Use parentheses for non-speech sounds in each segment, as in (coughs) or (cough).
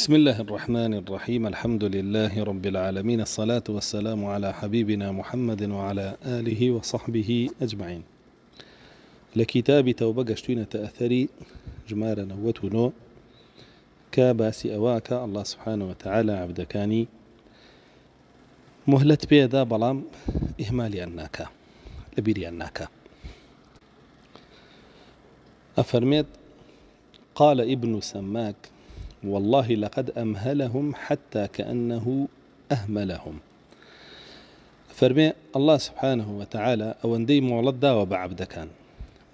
بسم الله الرحمن الرحيم الحمد لله رب العالمين الصلاة والسلام على حبيبنا محمد وعلى آله وصحبه أجمعين لكتاب توبة تأثري أثري جمارة نوتونو كباسي أواك الله سبحانه وتعالى عبدكاني مهلت بيدا بلام إهمالي أناك لبيري أناك أفرميت قال ابن سماك والله لقد أمهلهم حتى كأنه أهملهم فرمي الله سبحانه وتعالى أو دي مولاد داوة بعبد كان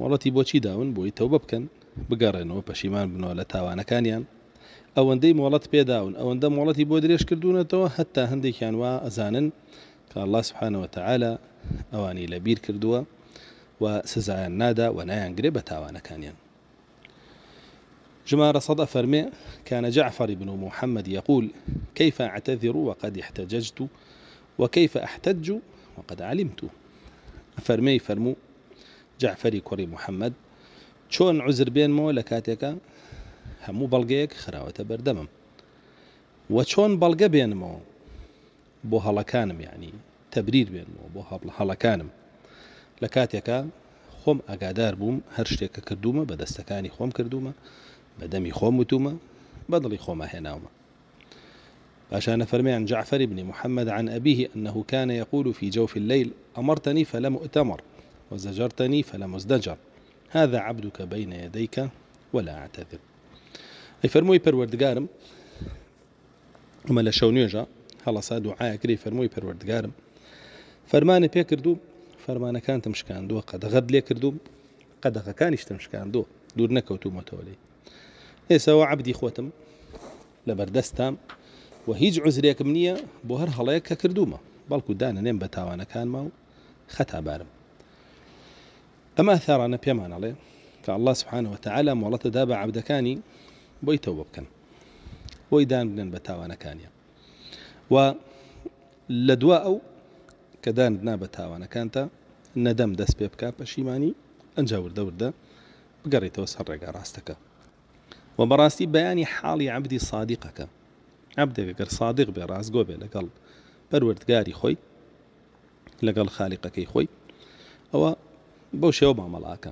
مولتي بوشي داون بوي توبة بكن بقرن وبشيمان بنو لتاوانا كانيان أو مولاد بي بيداون أو دي مولاد بودريش كردون تو حتى هندي كان وأزانن كالله سبحانه وتعالى أواني لبير كردوا وسزايا نادا ونايا قريبة تاوانا كان كانيان جمار صدى فرمي كان جعفر بن محمد يقول كيف أعتذر وقد احتججت وكيف أحتج وقد علمت فرمي فرمو جعفري كوري محمد شون عزر بين مو لكاتك همو بەڵگەیەک خراوەتە بەردەمم وە چۆن بين مو بو هەڵەکانم يعني تبرير بين مو بو هەڵەکانم لكاتك خم اقادار بوم هرشتك كردومه بدستكاني خم كردومه مادام يخوموا توما بدل يخوما هنا هما انا فرمي عن جعفر بن محمد عن أبيه أنه كان يقول في جوف الليل أمرتني فلم أؤتمر وزجرتني فلم أزدجر هذا عبدك بين يديك ولا أعتذر أي فرموي پروردگارم اما لشونيجا هلا خلاص دعاء كري فرموي پروردگارم فرمان قد غد لي تمشکاندووە قد لێ کردو كان تمشکاندووە دور نكوتو متولي هێسەوە إيه، عبدی عبدي لە بەردەستام و هیچ كمنية نییە بۆ هەر هەڵەیە کە کردومە بەڵکو دانەنێم بە تاوانەکانمە و خەتابارم ئەمە بيامان علي کە الله وتعالى تعالا مڵەتەدا عبدكاني عبدەکانی بۆی تەوە بکەن بۆی دان بنێن بە تاوانەکانیە و لە دوا ئەو کە دانا بە تاوانەکانتە نەدەم دەست پێ بکە پەشیمانی ئەنجاوردەوردە بگەڕێتەوە سەر ڕێگا وبراسي بياني حالي عبدي صادقك عبدي بقر صادق براس قوبي لقل برورد قاري خوي لقل خالقك خوي او شێوە مامەڵاکە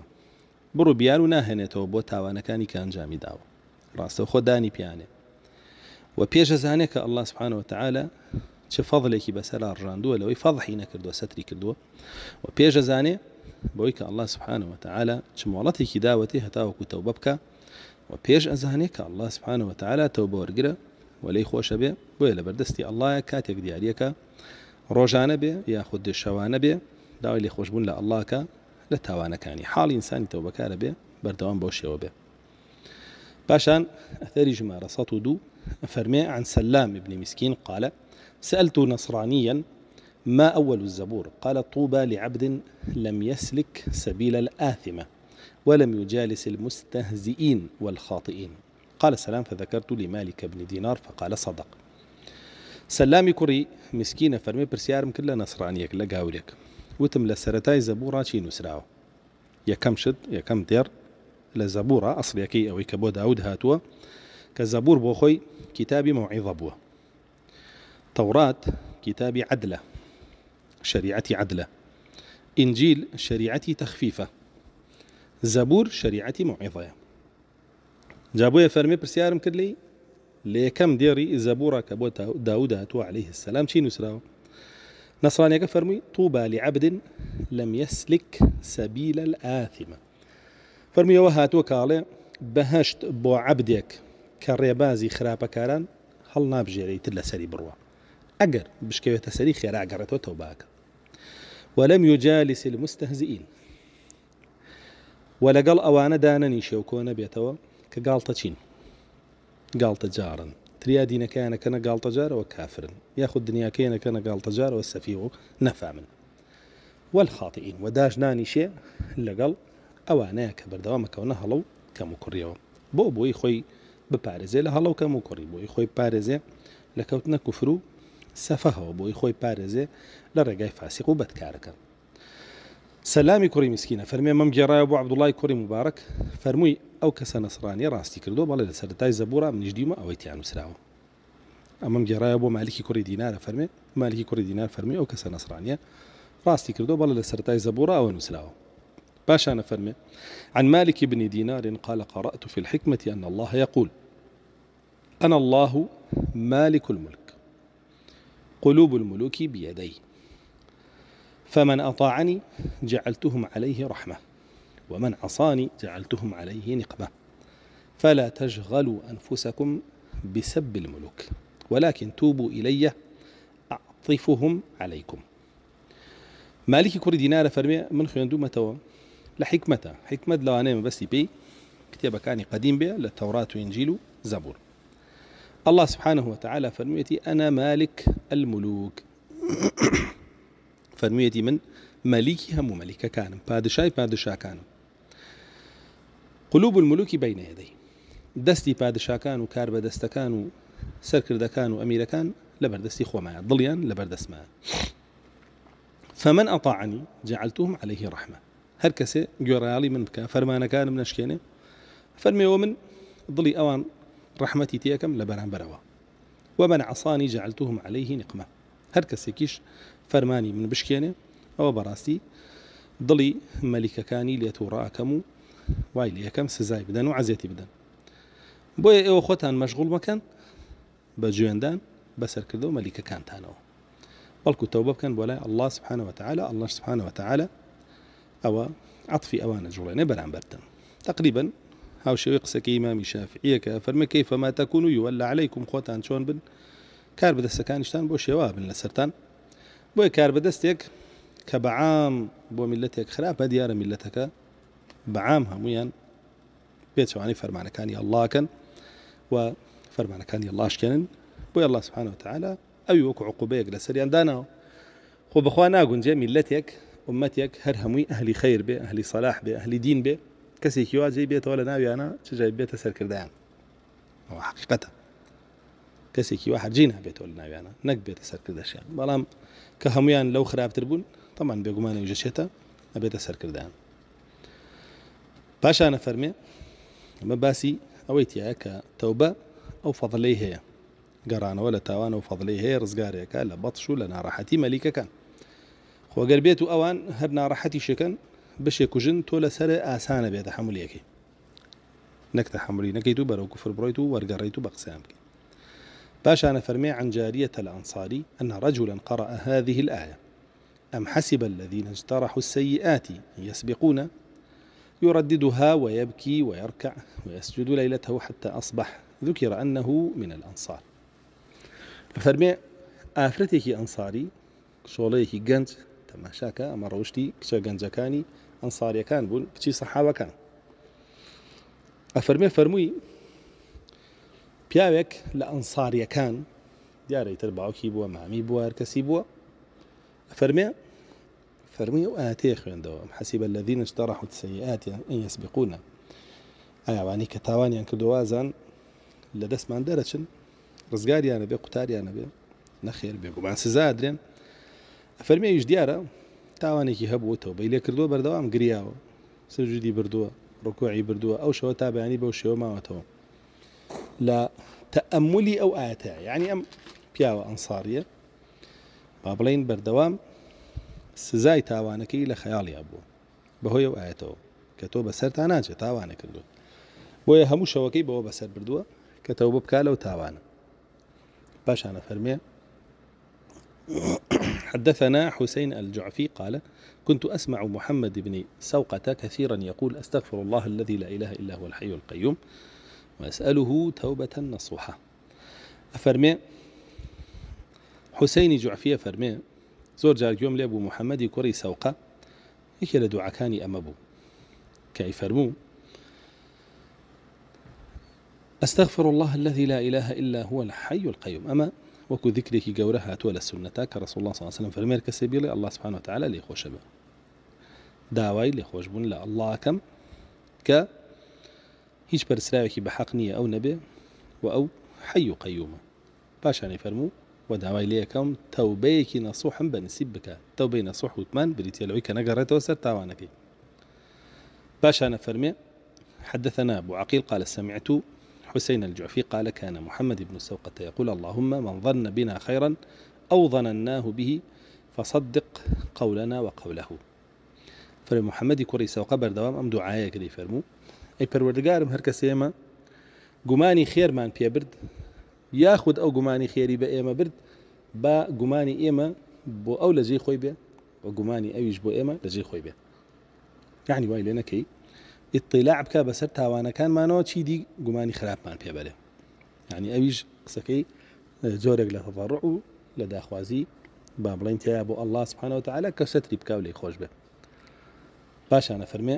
بڕوو برو و ناهێنێتەوە بۆ تاوانەکانی کە ئەنجامی داوە ڕاستە خۆ دانی پیانێ و پێشە زانێت کە ئەله سبحانەوە چه فەضلێکی بەسەرا ڕژاندووە لەوەی فەضحی نەکردووە سەتری کردووە و پێشە زانێ بۆی کە ئەله سبحانەوە تعاالە چ مۆڵەتێکی داوەتی هەتاوەکو تەوبە بکە وبيش پێش الله سبحانه وتعالى توبة بۆوەرگرە ولي خوش بێ بۆیە بردستي الله كاتك دياريك دیارەکە ڕۆژانە ياخد یاخود شەوانە بێ لي خوش خۆشببوون لە كا لە كاني يعني حال إنسان تەو كار بێ بردوان بۆ شێوە بێ باشان أثري جمارة دو فرمي عن سلام بن مسكين قال سألت نصرانيا ما أول الزبور قال طوبى لعبد لم يسلك سبيل الآثمة ولم يجالس المستهزئين والخاطئين قال سلام فذكرت لمالك بن دينار فقال صدق سلامي كري مسكينة فرمي برسيارم کرد نصرانيك لقاوريك وتم لسرتاي زبورة شي ڕاچی يا كم شد يا كم لە لزبورة ئەسڵیەکەی ئەوەی کە بۆ داود هاتوا كزبور بوخوي كتابي موعظة کتابی مەوعیضە كتابي عدلة شريعتي عدلة إنجيل شريعتي تخفيفة زبور شريعتي موعظة جابووە فرمي برسيارم کرد لي كم ديري دێڕی زەبورە کە هاتو عليه السلام چی نووسراوە نەسرانەکە كفرمي طوبى لعبد لم يسلك سبيل الآثمة فەرمیەوە هاتووە کاڵێ بەهشت بۆ عبدێک کە هل نابجي هەڵ تلا سري بروا بڕوە ئەگەر سري خيرا خێراگەڕێتەوە تەوباکە ولم يجالس المستهزئين و لەگەڵ ئەوانەدا نەنیشە و کۆنە بێتەوە کە گاڵتە چین گاڵتە جارن تریا دینەکەیانەکەنە گاڵتە جارەوە کافرن یاخود دنیاکەیەنەکەنە گاڵتە جارەوە سەفی و نەفامن وەل خاتئین و داش نانیشێ لەگەڵ ئەوانەیە کە بەردەوامەکەونە هەڵە و کەم و کوڕیەوە بۆ بۆی خۆی بپارێزێ لە هەڵەو کەم و کوڕی بۆی خۆی پارێزێ لە کەوتنە کوفر و سەفەهەوە بۆی خۆی پارێزێ لە ڕێگای فاسیق و بەدکارەکە سەلامی کوڕی مسکینە فەرمێ مەم گێڕایە ابو عبدوڵای کوڕی مبارک فەرمووی ئەو کەسە نسرانی ڕاستی کردو بەڵێ لە سەرای زەبورا منیشدیمە ئەوەی تیان وسراوە ئەمەم گێڕایە بۆ مالکی کوڕی دیناە فەرمێ مالکی کوڕی دینار او ئەو کەسە راستي ڕاستی کردو بەڵێ لە سەرای او ئەوە باش انا فەرمێ عن مالك بن دينار قال قرأت في الحكمة أن الله يقول أنا الله مالك الملك قلوب الملوك بيدي فمن أطاعني جعلتهم عليه رحمة ومن عصاني جعلتهم عليه نقمة فلا تشغلوا أنفسكم بسب الملوك ولكن توبوا إلي أعطفهم عليكم مالكي كوري دينار فرمي من خيندو متوا لحكمته حكمة لو أنا بس بي كتابة كان قديم بي للتوراة وإنجيل زبور الله سبحانه وتعالى فرميتي أنا مالك الملوك فرميتي من هم مەلیکی هەموو بادشاي بادشا پادشاکانم قلوب الملوکی بینەیەدەی دەستی پادشاکان و کار بەدەستەکان و سەرکردەکان و ئەمیرەکان لە بەردەستی خۆمایە ضليان لبردس بەردەستمایە فمن أطاعني جعلتهم عليه ڕحمە هەر من بكا فرمانا كان من أشكينة فرمي ومن ضلي أوان رحمتي تيكم لبران بروا ومن عصاني جعلتهم عليه نقمة هركسة كيش فرماني من أو براسي ضلي ملكة كاني لێتوڕ ئەەکەم و وای لە یەکەم سزای بدن و عزیەتی بدەن بۆیە ئێوە مشغول مكان مەکەن بس جوێندان بەسەرکردەوە كانت انا تەوبە توبه كان بولا الله سبحانه وتعالى الله سبحانە وتعاالە ئەوە عطفی ئەوانە جوڵێنێ بەرامبەردن تقریبا هاوشێوی قسەکەی مامی شافعیەکە ما كيف ما تكونوا يولى عليكم خوتان شون بن كار بدا سكان شتان بو شواب لسرتان بۆیە کار بەدەستێک کە بەعام بۆ میلەتێک بعام دیارە میلەتەکە بەعام هەمویان پێچوانی الله ئەللاکەن و فەرمانەکانی الله بۆ ئەله سبحانەوە تعاالە ئەوی وەکو عقوبەیەک لە سەریان داناوە خۆ بەخوا ناگونجێ میلەتێک ومەتێک هەر هەمووی ئەهلی خیر بێ ئەهلی سەلاح بێ ئەهلی دین بێ کەسێکی واجێ بێتەوە لە ناویانە چجای بێتە سەرکردیان ئەو حقیقەتە کەسێکی وا هەرجینا بێتەوە لە ناویانە نەک بێتە سەرکردەشیان بەڵام کە هەمویان لەو خراپتر بوون تەمان بێگومانە وژەشێتە ئەبێتە سەرکردیان پاشانە فەرمێ ئەمە باسی ئەوەی تایە کە تەوبە ئەو فەضلەی هەیە گەڕانەوە لە تاوانە و فەضلەی هەیە ڕزگارێکە لە بەتش و لە ناڕەحەتی مەلیکەکان خۆگەر بێت و ئەوان هەر ناڕەحەتی شەکەن بشێ کوژن تۆ لەسەر ئاسانە بێتە حمولیەکەی نەکتە حملی نەکەیت و بەرەو کوفر بڕیت و وەرگەڕیت و بەقسەیان بکەیت باشا فرمي عن جارية الأنصاري أن رجلا قرأ هذه الآية أم حسب الذين اجترحوا السيئات يسبقون يرددها ويبكي ويركع ويسجد ليلته حتى أصبح ذكر أنه من الأنصار فرمي ئافرەتێکی ئەنساری شۆڵەیەکی گەنج تەماشاکە ئەمە ڕەوشتی انصاري كان ئەنساریەکان بوون کچی سەحاوەکان ئەفەرمێ فرموي بيابك پیاوێک لە دياري تربعو باوکی مع مامی بووە فرمي فرمي وآتي فەرمی و حسب الذين اشترحوا السيئات أن يسبقونا أي يعني كتاوان یسبقونە ئایاوانی کە تاوانیان رزقاري أنا بي قتاري أنا بي نخير بي بێ سزادرين فرمي سزادرێن ديارا تاواني كي هبو توبي لێ کردووە بردوام قرياو سرجدی بردووە ركوعي بردووە أو شو تابعني بو شو ما ماوەتەوە لا تأملي أو ئاەتەیە يعني أم پیاوە أنصارية با بردوام سزاي سزای تاوانەکەی لە خەیاڵیا بوو بەهۆی وآتو ئاەتەوە کە تۆ بەسەر تا ناچێت تاوانە کردو بۆیە هەموو شەوەکەی بەوە بەسەر بردووە کە تەو (coughs) حدثنا حسين الجعفي قال كنت أسمع محمد بن سوقة كثيرا يقول أستغفر الله الذي لا إله إلا هو الحي القيوم وأسأله توبة نصوحة أفرمي حسيني جعفية فرمي زور جار يوم لأبو محمد محەممەدی کوڕی إكي لدعا كاني دوعاکانی ئەمە بوو أستغفر الله الذي لا إله إلا هو الحي القيوم أما وكو ذكرك قورها تولى السنة كرسول الله صلى الله عليه وسلم فرمير كسبيلي الله سبحانه وتعالى لي خوشبه داوي لي خوش لا الله كم ك هیچ پەرسراوێکی بە حەق نییە او نەبێ و او حەی و قەیومە پاشانی فرمو و داوای لەکەم تەوبەیەکی نەسوح هەم بە نسیب بکە تەوبەی نەسوح وتمان بریتێلەوەی کە نەگەڕێتەوە سەر تاوانەکەی باشانە فەرمێ حدثنا أبو عقيل قال سمعت حسين الجعفي قال كان محمد بن سوقة يقول اللهم من ظن بنا خيرا أو ظنناه به فصدق قولنا وقوله فلمحمد كوري سوقة بردوام أم دعاية كذي فرمو ئەی پەروەردگارم هەرکەس ئێمە گومانی خێرمان پێبرد یاخود ئەو گومانی خێری بە ئێمە برد با گومانی ئێمە بۆ ئەو لەجێ خۆی بێ و گومانی ئەویش بۆ ئێمە لەجێ خۆی بێ یعنی وای لێ نەکەی ئیتیلا بکە بەسەر تاوانەکانمانەوە چی دی گومانی خراپمان پێبەرێ یعنی ئەویش قسەکەی جۆرێک لە هەڤڕ و لە داخوازی با بڵین تیا بۆ ئەله سبحانەوە تعاالە کە سەتری بکە و لی خۆش بێ باشانە فەرمێ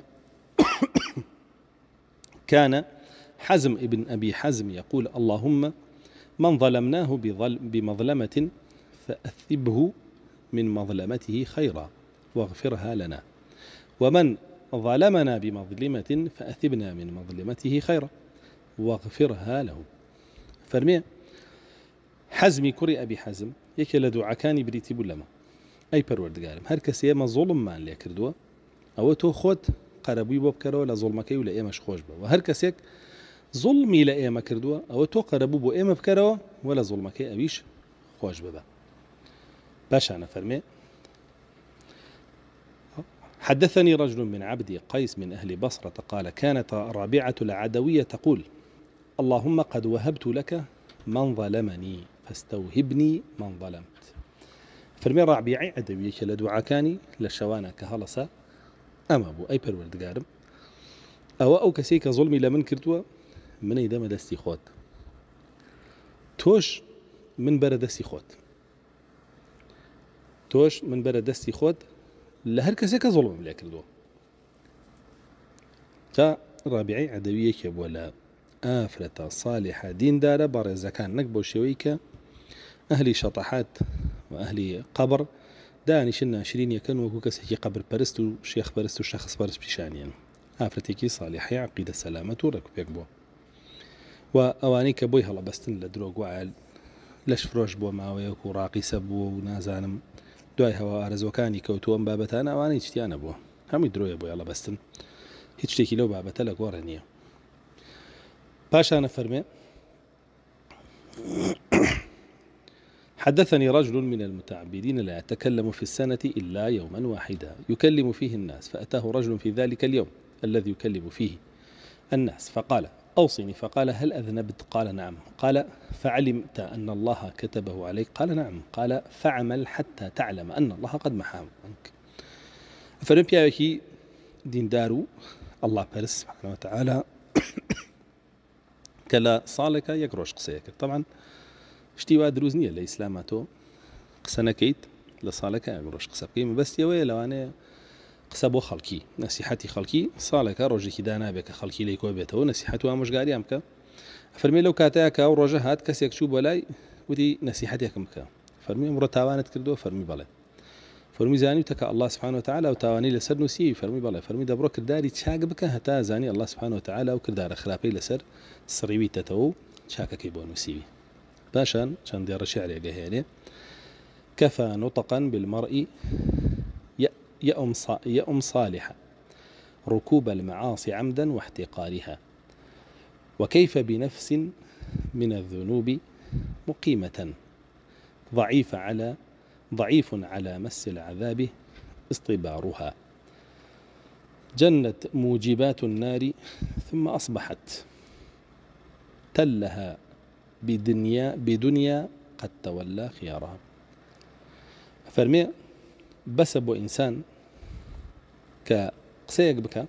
كان حزم ابن أبي حزم يقول اللهم من ظلمناه بمظلمة فأثبه من مظلمته خيرا واغفرها لنا ومن ظلمنا بمظلمة فأثبنا من مظلمته خيرا واغفرها له فەرمێ حزم کوڕی أبي حزم یەکێ لە بريتي بریتی بوو أي ئەی پەروەردگارم هەر کەس ئێمە زۆڵممان لێ کردووە أو تو خۆت قەرەبووی بۆ بکەرەوە لە زۆڵمەکەی و لە ئێمەش خۆش بەوە هەر کەسێک زڵمی لە او کردووە ئەوە تۆ قەرەبوو بۆ ئێمە بکەرەوە وە لە اویش خوش خۆش ببە باشانە حدثني رجل من عبدي قيس من أهل بصرة قال كانت رابعة العدوية تقول اللهم قد وهبت لك من ظلمني فاستوهبني من ظلمت فرمي رابعي عدوية لدعاكاني لشوانا كهلسة اما بو اي غارم او او کسی که ظلمی من كرتوا من ایدم دستی خوت توش من بر دستی خوت توش من بر دستی خوت لا کسی که ظلم ملیه کردو تا رابعی عدویه که بولا آفرت صالح دین داره بار زکان نک بوشیوی که شطحات واهلي قبر دانیشن ناشرین یەکەن وەکو کەسێکی قبر پەرست و شێخ پەرست و شەخص پەرست پیشانیان ئافرەتێکی ساڵیحی عقیدە سەلامەت و ڕێکپێک بووە و ئەوانەی کە بۆی هەڵەبەستن لە درۆگوعاال لەش فرۆش بۆ ماوەیەک و ڕاقیسە بووە و نازانم دوای هەوا ئارزۆکانی کەوتووەم بابەتان ئەوانەی چتیانە بووە هەمووی درۆیە بۆی هەڵەبەستن هیچ شتێکی لەو بابەتە لە گۆڕە نییە پاشانە فەرمێ حدثني رجل من المتعبدين لا يتكلم في السنة إلا يوما واحدا يكلم فيه الناس فأتاه رجل في ذلك اليوم الذي يكلم فيه الناس فقال أوصني فقال هل أذنبت قال نعم قال فعلمت أن الله كتبه عليك قال نعم قال فعمل حتى تعلم أن الله قد محاه عنك فنم دين دارو الله ئەله سبحانه وتعالى (coughs) كلا صالك ساڵێکە قصيك طبعا شتي واد دروز نيه لا اسلام اتو قسنا كيت لا صالك اغروش قسب كيما بس يا ويلا انا قسب خلقي نصيحتي خلقي صالك روجي كي دانا بك خلقي لي كو بيتو نصيحتو مش غالي امك فرمي لو كاتاك او روجه هات كسيك شوب ولاي ودي نصيحتك امك فرمي امر تاوانت كردو فرمي بالا فرمي زاني تك الله سبحانه وتعالى وتاواني لسر نسي فرمي بالا فرمي دبرك داري تشاق بك هتا زاني الله سبحانه وتعالى وكردار خرابي لسر سريبي تتو شاكك يبون مسيبي باشا عشان دير شعر يعني كفى نطقا بالمرء يأم يأم صالحا ركوب المعاصي عمدا واحتقارها وكيف بنفس من الذنوب مقيمة ضعيف على ضعيف على مس العذاب اصطبارها جنت موجبات النار ثم أصبحت تلها بدنيا بدنيا قد تولى خيارها فەرمێ بەسە بۆ ئینسان کە قسەیەک بکە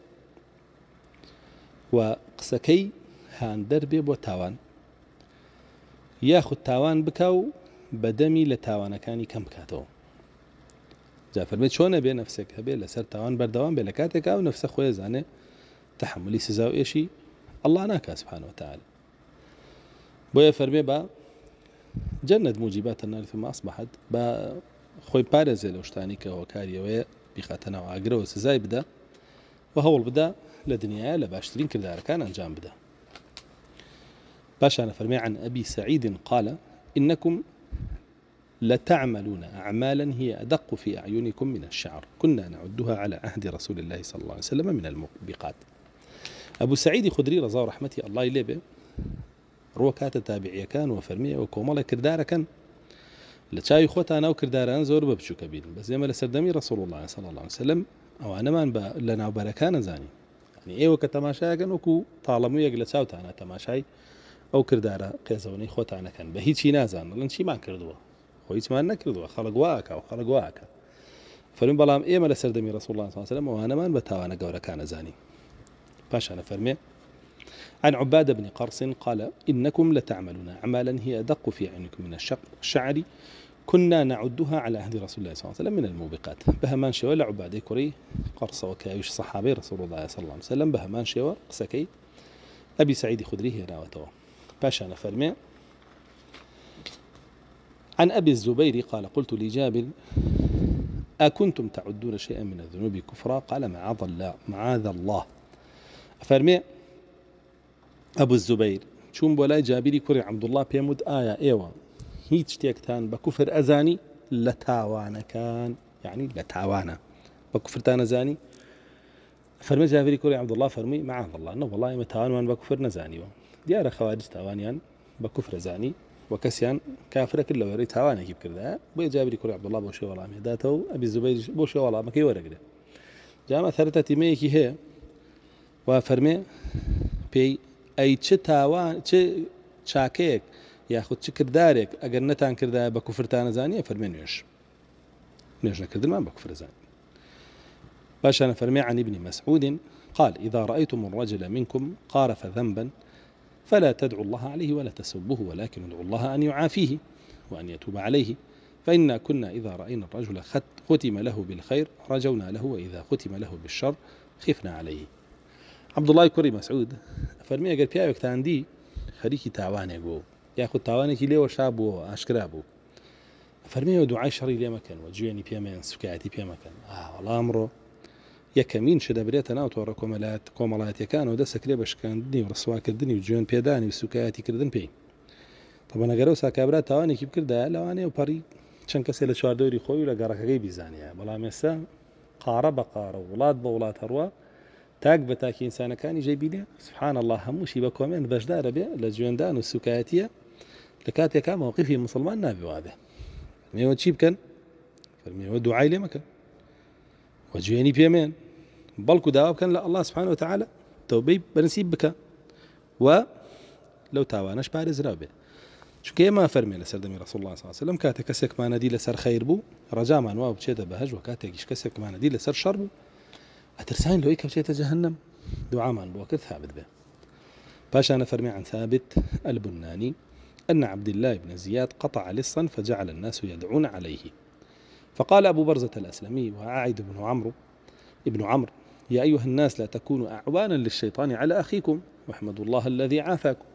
و قسەکەی هاندەر بێ بۆ تاوان یاخود تاوان بکە و بەدەمی لە تاوانەکانی کەم بکاتەوە جافەرمێ چۆنە بێ نفسێک هەبێ لەسەر تاوان بەردەوام بێ لە کاتێکا و نفسە خۆی زانێ تحملی سزا و ئێشی ئەلله ناکەسبحانەوە تاال بويا فەرمێ بە جەنت موجیبات نارثمە ئەسبحت بە خۆی پارێزێ لە شتانی کە هۆکاریەوەی بیخاتەنەوە ئاگرەوە سزای بدە بدا هەوڵ لا باش ترين كذا كان انجام بدا باش انا فرمي عن أبي سعيد قال إنكم لتعملون أعمالا هي أدق في أعينكم من الشعر كنا نعدها على عهد رسول الله صلى الله عليه وسلم من المقبقات أبو سعيد خدري رضا ورحمته الله ليبه ڕۆکاتە تابعیەکان و فەرمیەوە کۆمەڵە کردارەکەن لە چاوی خۆتان ناو کرداران زۆر بە بچووکە بین بە زێمە لە سەردەمی ڕسەڵ الله سەڵ الله سلم ئەوانەمان لە ناوبەرەکانە زانی ئێوە کە تەماشاگەن وەکو تاڵەمو یەک لە چاوتانە تەماشای ئەو کردارە قێزەوەنەی خۆتانەکەن بە هیچی نازان لەن چیمان کردووە خۆ هیچمان نەکردووە خەڵگواکە و خەڵگواکە فەرم بەڵام ئێمە لە سەردەمی ڕسوڵان ساسەرم ئەوانەمان بە تاوانە گەورەکانە زانی پاشانە فەرمێ عن عبادة بن قرص قال إنكم لتعملون أعمالا هي أدق في عينكم من الشعر كنا نعدها على عهد رسول الله صلى الله عليه وسلم من الموبقات بهمان شوى لعباد كري قرص وكايش صحابي رسول الله صلى الله عليه وسلم بهمان شوى قسكي أبي سعيد خدري هي باشا نفرمع عن أبي الزبير قال قلت لجابر أكنتم تعدون شيئا من الذنوب كفرا قال معاذ الله معاذ الله أفرمي ابو الزبير چون بولا جابري كوري عبد الله بيمود ايا إيوه هيت شتيكتان بكفر ازاني لتاوانا كان يعني لتاوانا بكفر تانا زاني فرمي جابري كوري عبد الله فرمي عبد الله انه والله ما وان بكفر نزاني ديار خوارج تاوانيان بكفر زاني وكسيان كافر كله وري تاوانا كيف كذا بويا جابري كوري عبد الله بوشي والله ما ابي الزبير بوشي والله ما كيورا كذا جامع ثلاثة تيميكي هي وفرمي بي ئەی چ تاوان چاکەیەک یاخود چ کردارێک ئەگەر نەتان کردایە بە کوفرتانەزانیە فەرمێ نوێش نوێژنەکردمان بە کوفرزان باشان فەرمی عن ابن مسعود قال إذا رأيتم الرجل منكم قارف ذنبا فلا تدعوا الله عليه ولا تسبوه ولكن ادعوا الله أن يعافيه وأن يتوب عليه فإنا كنا إذا رأينا الرجل ختم له بالخير رجونا له وإذا ختم له بالشر خفنا عليه عبدوڵای کوڕی مەسعود فەرمی ئەگەر پیاوێکتاندی خەریکی تاوانێک بوو یاخود تاوانێکی لێوە شا بووە ئاشکرا بوو فەرمیەوە دوعای شەڕی لێمەکەنەوە جوێنی پێمەیان سوکایەتی پێمەکەن وەڵامڕۆ یەکەمین شە دەبرێتە ناو تۆڕە کۆمەلات کۆمەڵاتیەکانەوە دەسەکرێ بەشکاندنی و ڕسواکردنی و جوێن پێدانی و سوکایەتی کردن پێی تەبەنەگەرە و ساکابرا تاوانێکی بکردا لەوانێ و پەڕی چەند کەسێ لە چواردەوری خۆی لە گەڕەکەی بیزانیا بەڵام ێستا قارە بە قارە وڵات بە وڵات هەروە تاک انسان كان ئینسانەکانی لي سبحان الله هەمووشی بە کۆمێن باش دار لە جوێندان و سوکایەتە لە کاتێکا مووقفی مسلمان نابیوادە كان چی بکەن فەرمیەوە دوعای لێ مەکەن وەجوێنی پێمێن بەڵکو داوا بکەن لە الله سبحانه وتعالى توبي بنسيب بك و لو لەو تاوانەش پارێزرا بێ چکە ئێمە فەرمێ لە سەردەمی ڕسوڵڵان ساسلم کاتێک کەسێکمانەدی لەسەر خیر بوو ڕجامان وا بچێتە بەهژ و کاتێکیش کەسێکمانەدی لەسەر شەر بو اترسان لو إيكا بشيت جهنم دعاء من بوكت ثابت به باشا فرمي عن ثابت البناني أن عبد الله بن زياد قطع لصا فجعل الناس يدعون عليه فقال أبو برزة الأسلمي وأعد بن عمرو ابن عمرو يا أيها الناس لا تكونوا أعوانا للشيطان على أخيكم واحمدوا الله الذي عافاكم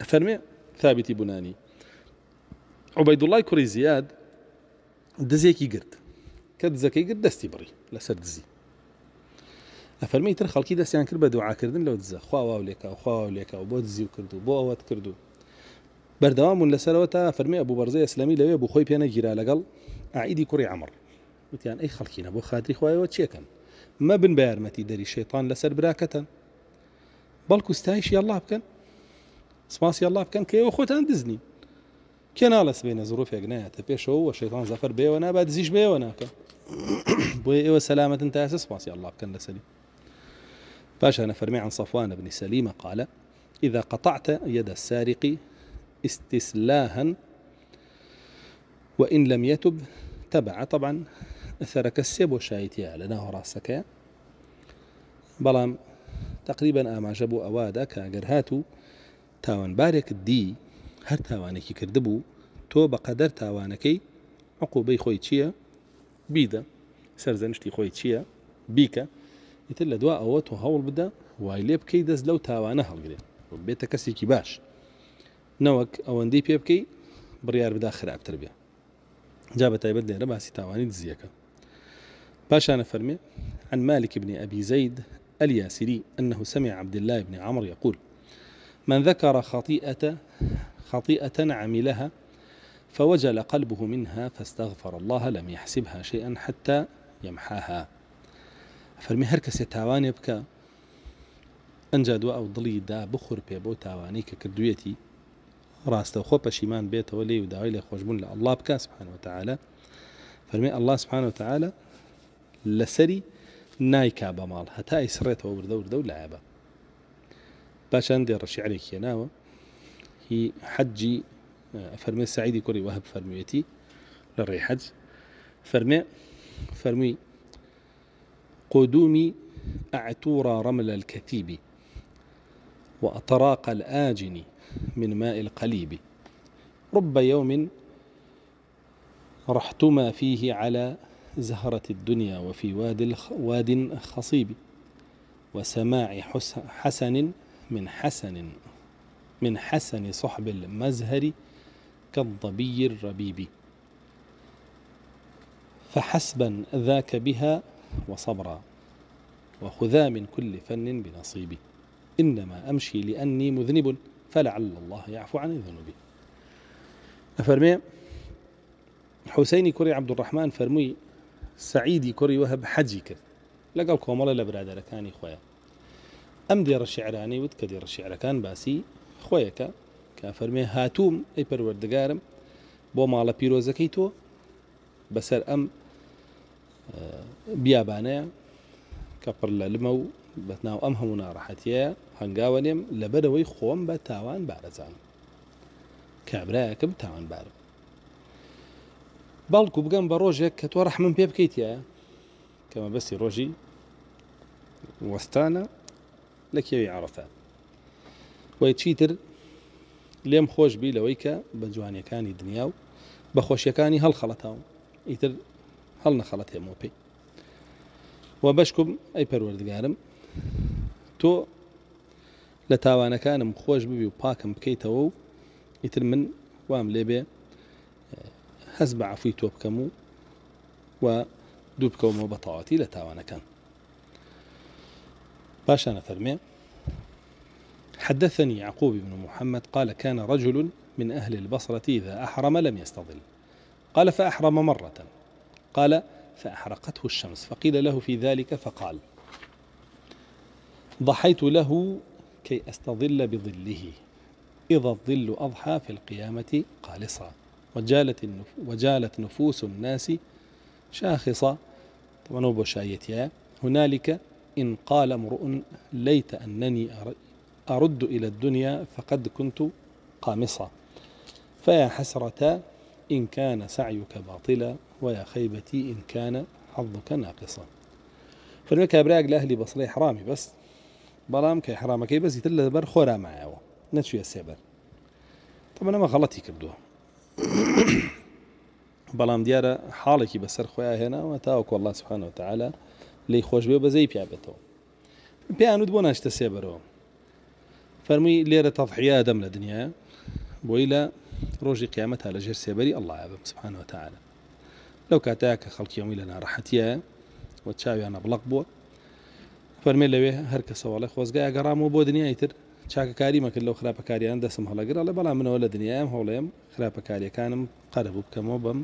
فرمي ثابت بناني عبيد الله كري زياد دزيكي قرد زكي قرد دستي بري لسر دزي افرمي تر خلقي دا سيان يعني كربا دعا كردن لو دزا خوا واو ليكا خوا واو ليكا بو دزي كردو بو اوت كردو بردوام ولا سلوة فرمي ابو برزاي اسلامي لو ابو خوي بيانا جيرا لقل اعيدي كوري عمر وتيان يعني اي خلقينا ابو خادري خوايا أيوة واتشيكن ما بن بير متي داري شيطان لسر براكة بل كوستايش يلا بكن سماس يلا بكن كي وخوت اندزني كي نالس بين ظروف يا جنايه تبيش هو الشيطان زفر بي وانا بعد زيش بي وانا (coughs) بو ايوه سلامة انت اساس سماس يلا بكن لسليم باشا نفرمي عن صفوان بن سليمة قال إذا قطعت يد السارق استسلاها وإن لم يتب تبع طبعا أثرك السيب على لناه راسك بلام تقريبا أما جبو أوادا كاقرهاتو تاوان بارك دي هر تاوانكي كردبو تو بقدر تاوانكي تاوانەکەی عقوبەی بيدا سرزنشتي بیدە بيكا ئیتر دواء دوا ئەوە بدأ هەوڵ بدە وای لێ بکەی دەست لەو تاوانە بيتك بێتە کەسێکی باش أو ئەوەندەی بيب كي بريار بدا خراپتر بێ جا بە تایبەت لێرە تاواني تاوانی باش أنا فرمي عن مالك بن أبي زيد الياسري أنه سمع عبد الله بن عمر يقول من ذكر خطيئة خطيئة عملها فوجل قلبه منها فاستغفر الله لم يحسبها شيئا حتى يمحاها فرمي هر کەسێ توانی بکه ئەنج دو او ضلی دا بخور پێ توانی که کە راست و خوب پەشیمان بیت ولی و داوای الله خۆشببوون سبحانه ئەلله بکە سبحانەوەتەعاالە فەرمی ئەلله سبحانەوەتەعاالە لەسەری نایکا بە ماڵ هەتا ئیسڕێتەوە وردە سریت و اندی رشی علی ڕەشیعرێکیە ناو هی حجی فرمی سعیدی کوڕی وهب فرمیتی لە حج فرمی فەرمووی القدوم أعتور رمل الكتيب وأطراق الآجن من ماء القليب رب يوم رحتما فيه على زهرة الدنيا وفي واد واد خصيب وسماع حسن من حسن من حسن صحب المزهر كالظبي الربيب فحسبا ذاك بها وصبرا وخذا من كل فن بنصيبي إنما أمشي لأني مذنب فلعل الله يعفو عن ذنوبي أفرمي حسيني كري عبد الرحمن فرمي سعيدي كري وهب حجي لقال لقل كومالا لبرادر كاني خويا أم دير الشعراني ودك دير الشعر كان باسي خويا كا كفرمي هاتوم أي پروردگارم بو مالا بيروزكيتو بسر أم بیابانەیە کە پڕ لە لمە و بەتناو ئەم هەموو ناڕەحەتیە هەنگاوە نێم لە بەرەوەی خۆم بە تاوان بارەزان کابراەکەم تاوانبارم باڵکو بگەم بە ڕۆژێک کە تۆ ڕەحمم پێ بکەیتە کەمە بەستی ڕۆژی وەستانە لە کێوی عرفات وی چیتر لێم خۆش بی لەوەی کە بە جوانیەکانی دنیا و بە خۆشیەکانی هەڵخەڵەتاوم ئیتر هل نخلت يا موبي وبشكم أي ئەی پەروەردگارم تو لە تاوانەکانم كان مخوج و پاکم بکەیتەوە و من وام ليبي هزبع في عفوی تۆ ودوب كومو بطاعتي دوو انا بەتەواتی لە تاوانەکان حدثني يعقوب بن محمد قال كان رجل من أهل البصرة إذا أحرم لم يستظل قال فأحرم مرة قال فأحرقته الشمس فقيل له في ذلك فقال ضحيت له كي أستظل بظله إذا الظل أضحى في القيامة قالصا وجالت, وجالت نفوس الناس شاخصة طبعا هو هنالك إن قال امرؤ ليت أنني أرد إلى الدنيا فقد كنت قامصا فيا حسرة إن كان سعيك باطلا ويا خيبتي إن كان حظك ناقصا فرمك أبراج لأهلي بصري حرامي بس بەڵام کە حرامەکەی بەزی تر لە بەر خۆرامایەوە نەچویە سێبەر تەمەەمە ما کردووە بەڵام دیارە حاڵێکی حالك بسر خويا هنا وتاوك والله سبحانه وتعالى لي خوش پیا بێتەوە پێیانوت بۆ ناشتە سێبەرەوە فەرمووی اشتا تەضحیا فرمي ليرة دنیا دم لدنيا بويلة روجي قيامتها لجير سێبەری الله عبب سبحانه وتعالى لو لەو کاتایە کە خەڵکیەوەی فرمي لوي و چاویانە بڵق بووە فەرمێ لەوێ هەر کە سەواڵی خۆزگای گەڕامەوە بۆ دنیای تر چاکەکاری مەکرد لەو خراپەکاریان دەسم بلا من ولا دنيا ام هوليم خرابة كاري كانم بکەمەوە بەم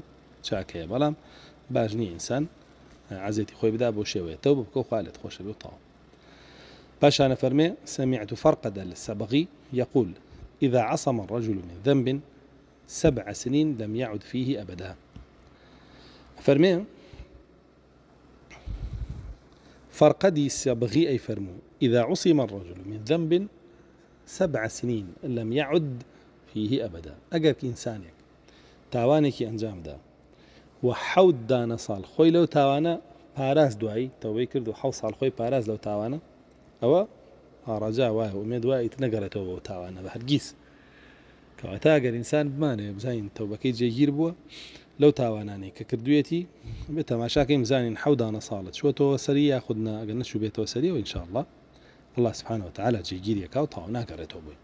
چاکەیە بەڵام بلا باجني انسان عزيتي خوي بدا بۆ خالد خوش خوالت طاو باش انا فرمي سمعت فرقدا السبغي يقول إذا عصم الرجل من ذنب سبع سنين لم يعد فيه أبدا فرمي فرقدي سبغي أي فرمو إذا عصم الرجل من ذنب سبع سنين لم يعد فيه أبدا أقرك إنسانك تاوانك أنجام دا وحود دانا صال خوي لو تاوانا پاراز دوائي تەوەی كردو و صال خوي خۆی لو تاوانا أو ئەوە ئاڕاجا وایە و مێد وایت تاوانا بحد جيس كواتا أقر إنسان بمانه بزاين توبكي جيير جێگیر لەو تاوانانی کە ما شاكي مزاني نحو دانا صالت شو تۆ سەری یاخودنا شو نەشو بێتەوە وإن شاء الله سبحانه وتعالى جێگیریەکە و تاو ناگەڕێتەوە بووی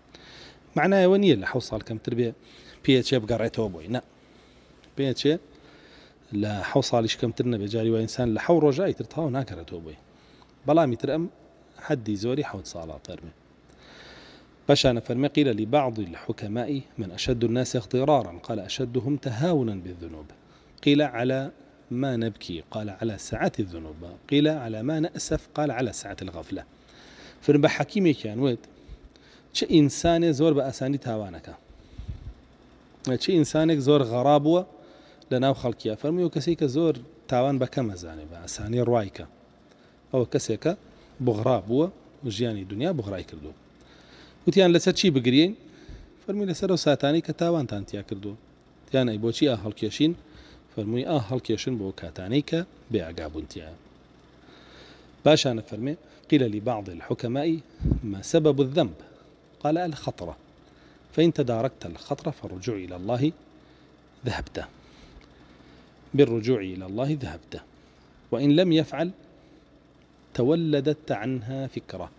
معنایەوە نییە لە حو ساڵ کەمتر بێ پێچێ بگەڕێتەوە بووی نە پێچێ لە حو ساڵیش کەمتر نەبێ جاری وئسان لە حو ڕۆژای تر تاو قريتو بوي بلا متر ام حدي زوري حوت ترمي غشى انا ما قيل لبعض الحكماء من أشد الناس اضطرارا قال أشدهم تهاونا بالذنوب قيل على ما نبكي قال على سعة الذنوب قيل على ما نأسف قال على سعة الغفلة فرم بحكيم كان ود چه إنسان زور بأساني تاوانك چه إنسانك زور غرابو لناو خلقيا فرمي و زور تاوان بەکە زاني بأساني روايك أو كسيك بغرابو وجياني دنيا ژیانی دنیا وتیان لەسەر چی بگرین فەرمی لەسەر و ساتانی کە تاوانتان تیا کردو تیان ئەی بۆچی ئا هەڵکێشین فەرمووی ئا هەڵکێشن بۆ کاتانەی کە بێعگابوونتیە باشانە فەرمێ قيل لبعض الحكماء ما سبب الذنب قال الخطرة فإن تداركت الخطرة فالرجوع إلى الله ذهبت بالرجوع إلى الله ذهبت وإن لم يفعل تولدت عنها فكرة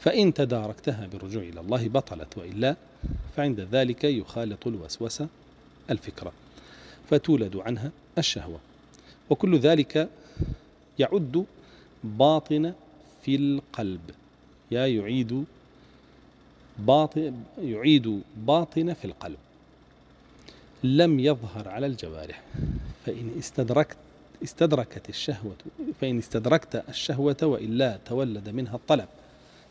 فإن تداركتها بالرجوع إلى الله بطلت وإلا فعند ذلك يخالط الوسوسة الفكرة فتولد عنها الشهوة وكل ذلك يعد باطن في القلب يا يعيد باطن يعيد باطن في القلب لم يظهر على الجوارح فإن استدركت استدركت الشهوة فإن استدركت الشهوة وإلا تولد منها الطلب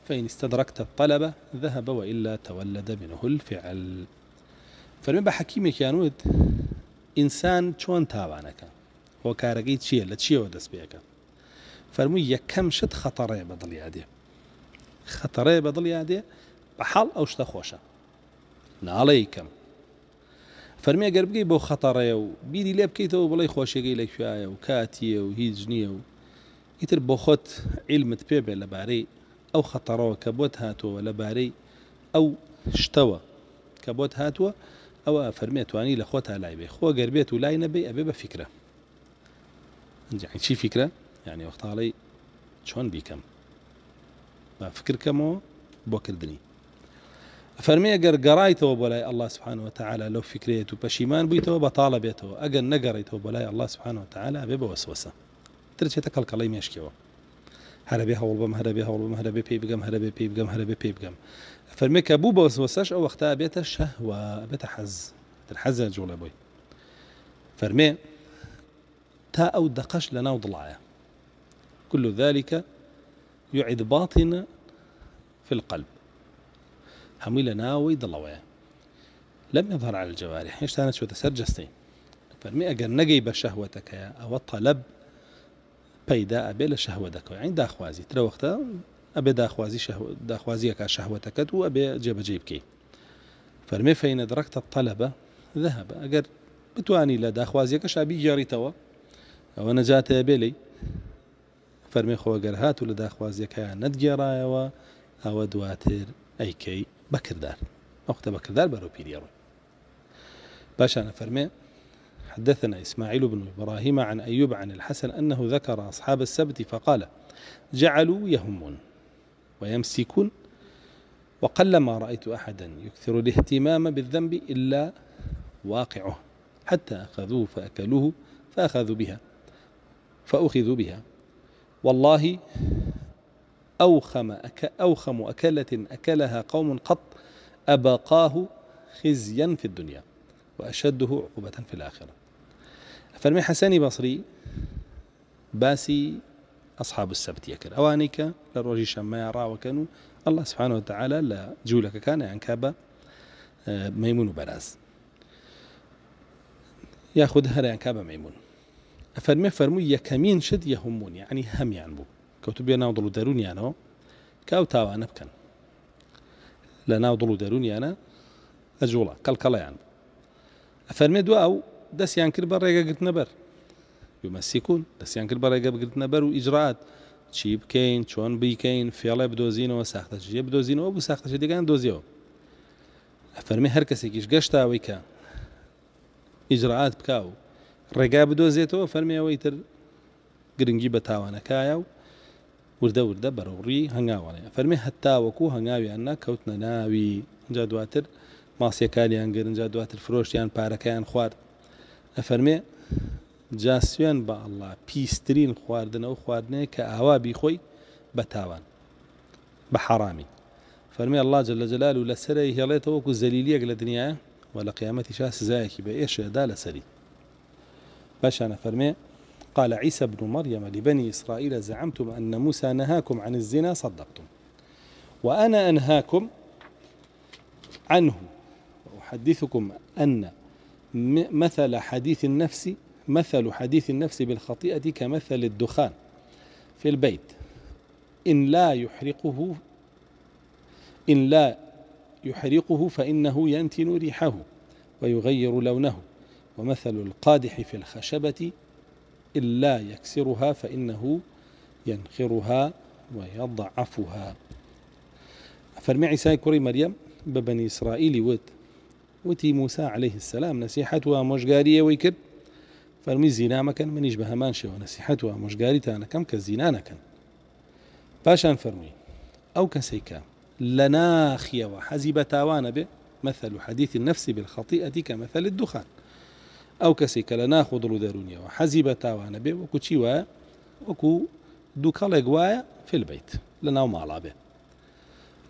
فإن استدركت الطلب ذهب وإلا تولد منه الفعل فرمي بحكيمي كانويد إنسان شون تابانك هو كارغي تشي لا تشي ودس بيك فرمي يكم شد خطري بضل يادي خطري بضل يادي بحال أو شتا خوشا ناليكم فرمي اگر بگی بو خطره و بیدی لب کی تو بلای خوشی گی لکشو آیا و کاتی و هیچ علمت بيبي بله باری او خطروا كبوت هاتوا ولا باري او شتوا كبوت هاتوا او فرميت واني لخوتها لايبي خو قربيت ولاي نبي ابي بفكره يعني شي فكره يعني وقت علي شون بيكم ما فكر كمو بوكر دني فرمي اگر قرايتو بولاي الله سبحانه وتعالى لو فكريتو بشيمان بيتو بطالبيتو اگر نقريتو بولاي الله سبحانه وتعالى ابي بوسوسه ترجيتك القلي ميشكيو هەرە بێ هەوڵ بم هەرە بێ هەوڵ بم هەرە بي پێی بگەم هەرە بێ پێی بگەم هەرە بێ پێی بگەم فەرمیکە بوو بە وسوەسەش ئەو بيت بێتە شەهوە حز حەز حەزە جوڵە بووی تا او دقش لنا ناو كل ذلك يعد باطن في القلب هەمووی لە ناوەی لم يظهر على الجوارح ايش ثاني شو جستەی فرمي اجر نجي بشهوتك او الطلب پەیدا ئەبێ لە شەهوە دەکەوە ئەین داخوازی ترەوەختە ئەبێ داخوازی داخوازیەکە شەهوەتەکەت و ئەبێ جێبەجێ بکەیت فەرمێ فەینە درەکتە تەلەبە ذهب ئەگەر بتانی لە داخوازیەکە شابی گێڕیتەوە ئەوە نەجاتەیە بێلی فەرمی خۆگەر هات و لە داخوازیەکە نەتگێڕایەوە ئەوە دواتر ئەیکەی بەکردار ئەوختە بەکردار بەرەو پیریەوە باشانە فەرمێ حدثنا إسماعيل بن إبراهيم عن أيوب عن الحسن أنه ذكر أصحاب السبت فقال جعلوا يهمون ويمسكون وقلما رأيت أحدا يكثر الاهتمام بالذنب إلا واقعه حتى أخذوه فأكلوه فأخذوا بها فأخذوا بها والله أوخم أك أوخم أكلة أكلها قوم قط أبقاه خزيا في الدنيا وأشده عقوبة في الآخرة فرمي حساني بصري باسي أصحاب السبت يكر أوانيك لروجي شما يرى وكانوا الله سبحانه وتعالى لا جولك كان يعني كابا آه، ميمون براز ياخذ هر يعني كابا ميمون فرمي فرمو يكمين شد يهمون يعني هم يعني بو كتب يا ناوضلو دارون يانا كاو تاوا نبكن لا ناوضلو دارون يانا أجولا كالكالا يعني فرمي دواو دەستیان کرد بە ڕێگەگرتنە بەر یمەسیکون دەستیان کرد بە ڕێگە بگرتنە بەر و ئیجرات چی بکەین چۆن بیکەین فێڵێ بدۆزینەوە ساختەجیە بدۆزینەوە بوو ساختەشی دەگەان دۆزیەوە ئەفەرمی هەر کەسێکیش گەشتاوەی کە ئیجرعات بکاو ڕێگا بدۆزێتەوە فەرمیەوەی تر گرنگی بە تاوانەکایە و وردە وردە بەرەوڕی هەنگاوانەیە فەرمی هەتاوەکو هەنگاویاننا کەوتنە ناوی جا دواتر ماسیەکانیان گرنجا دواتر فرۆشتیان پارەکەیان خوارد افرمي جاسوين با الله بيسترين خواردنا خواردنەوە خواردنەیە كاوا بيخوي بتاوان بحرامي فرمي الله جل جلاله جلال هي الله هێڵێتەوە وەکو قل الدنيا ولا قيامتي شاس قیامەتی بايش هذا لسري باش انا فرمي قال عيسى بن مريم لبني إسرائيل زعمتم أن موسى نهاكم عن الزنا صدقتم وأنا أنهاكم عنه وأحدثكم أن مثل حديث النفس مثل حديث النفس بالخطيئة كمثل الدخان في البيت إن لا يحرقه إن لا يحرقه فإنه ينتن ريحه ويغير لونه ومثل القادح في الخشبة إن لا يكسرها فإنه ينخرها ويضعفها فرمعي ساي كري مريم ببني إسرائيل ود وتي موسى عليه السلام نسیحت و مۆژگاری ئەوەی فرمي فەرمی ما كان منیش بە هەمان شێوە نسیحت و مۆژگاریتانەکەم کە زینانەکەن كان فەرمووی نفرمي أو لە ناخیەوە حەزی وحزب تاوانە به مثل حديث النفس بالخطيئة كمثل الدخان او کەسێک کە لە دارونيا وحزب و به وكو وكو تاوانە بێ وەکو چی وایە وەکو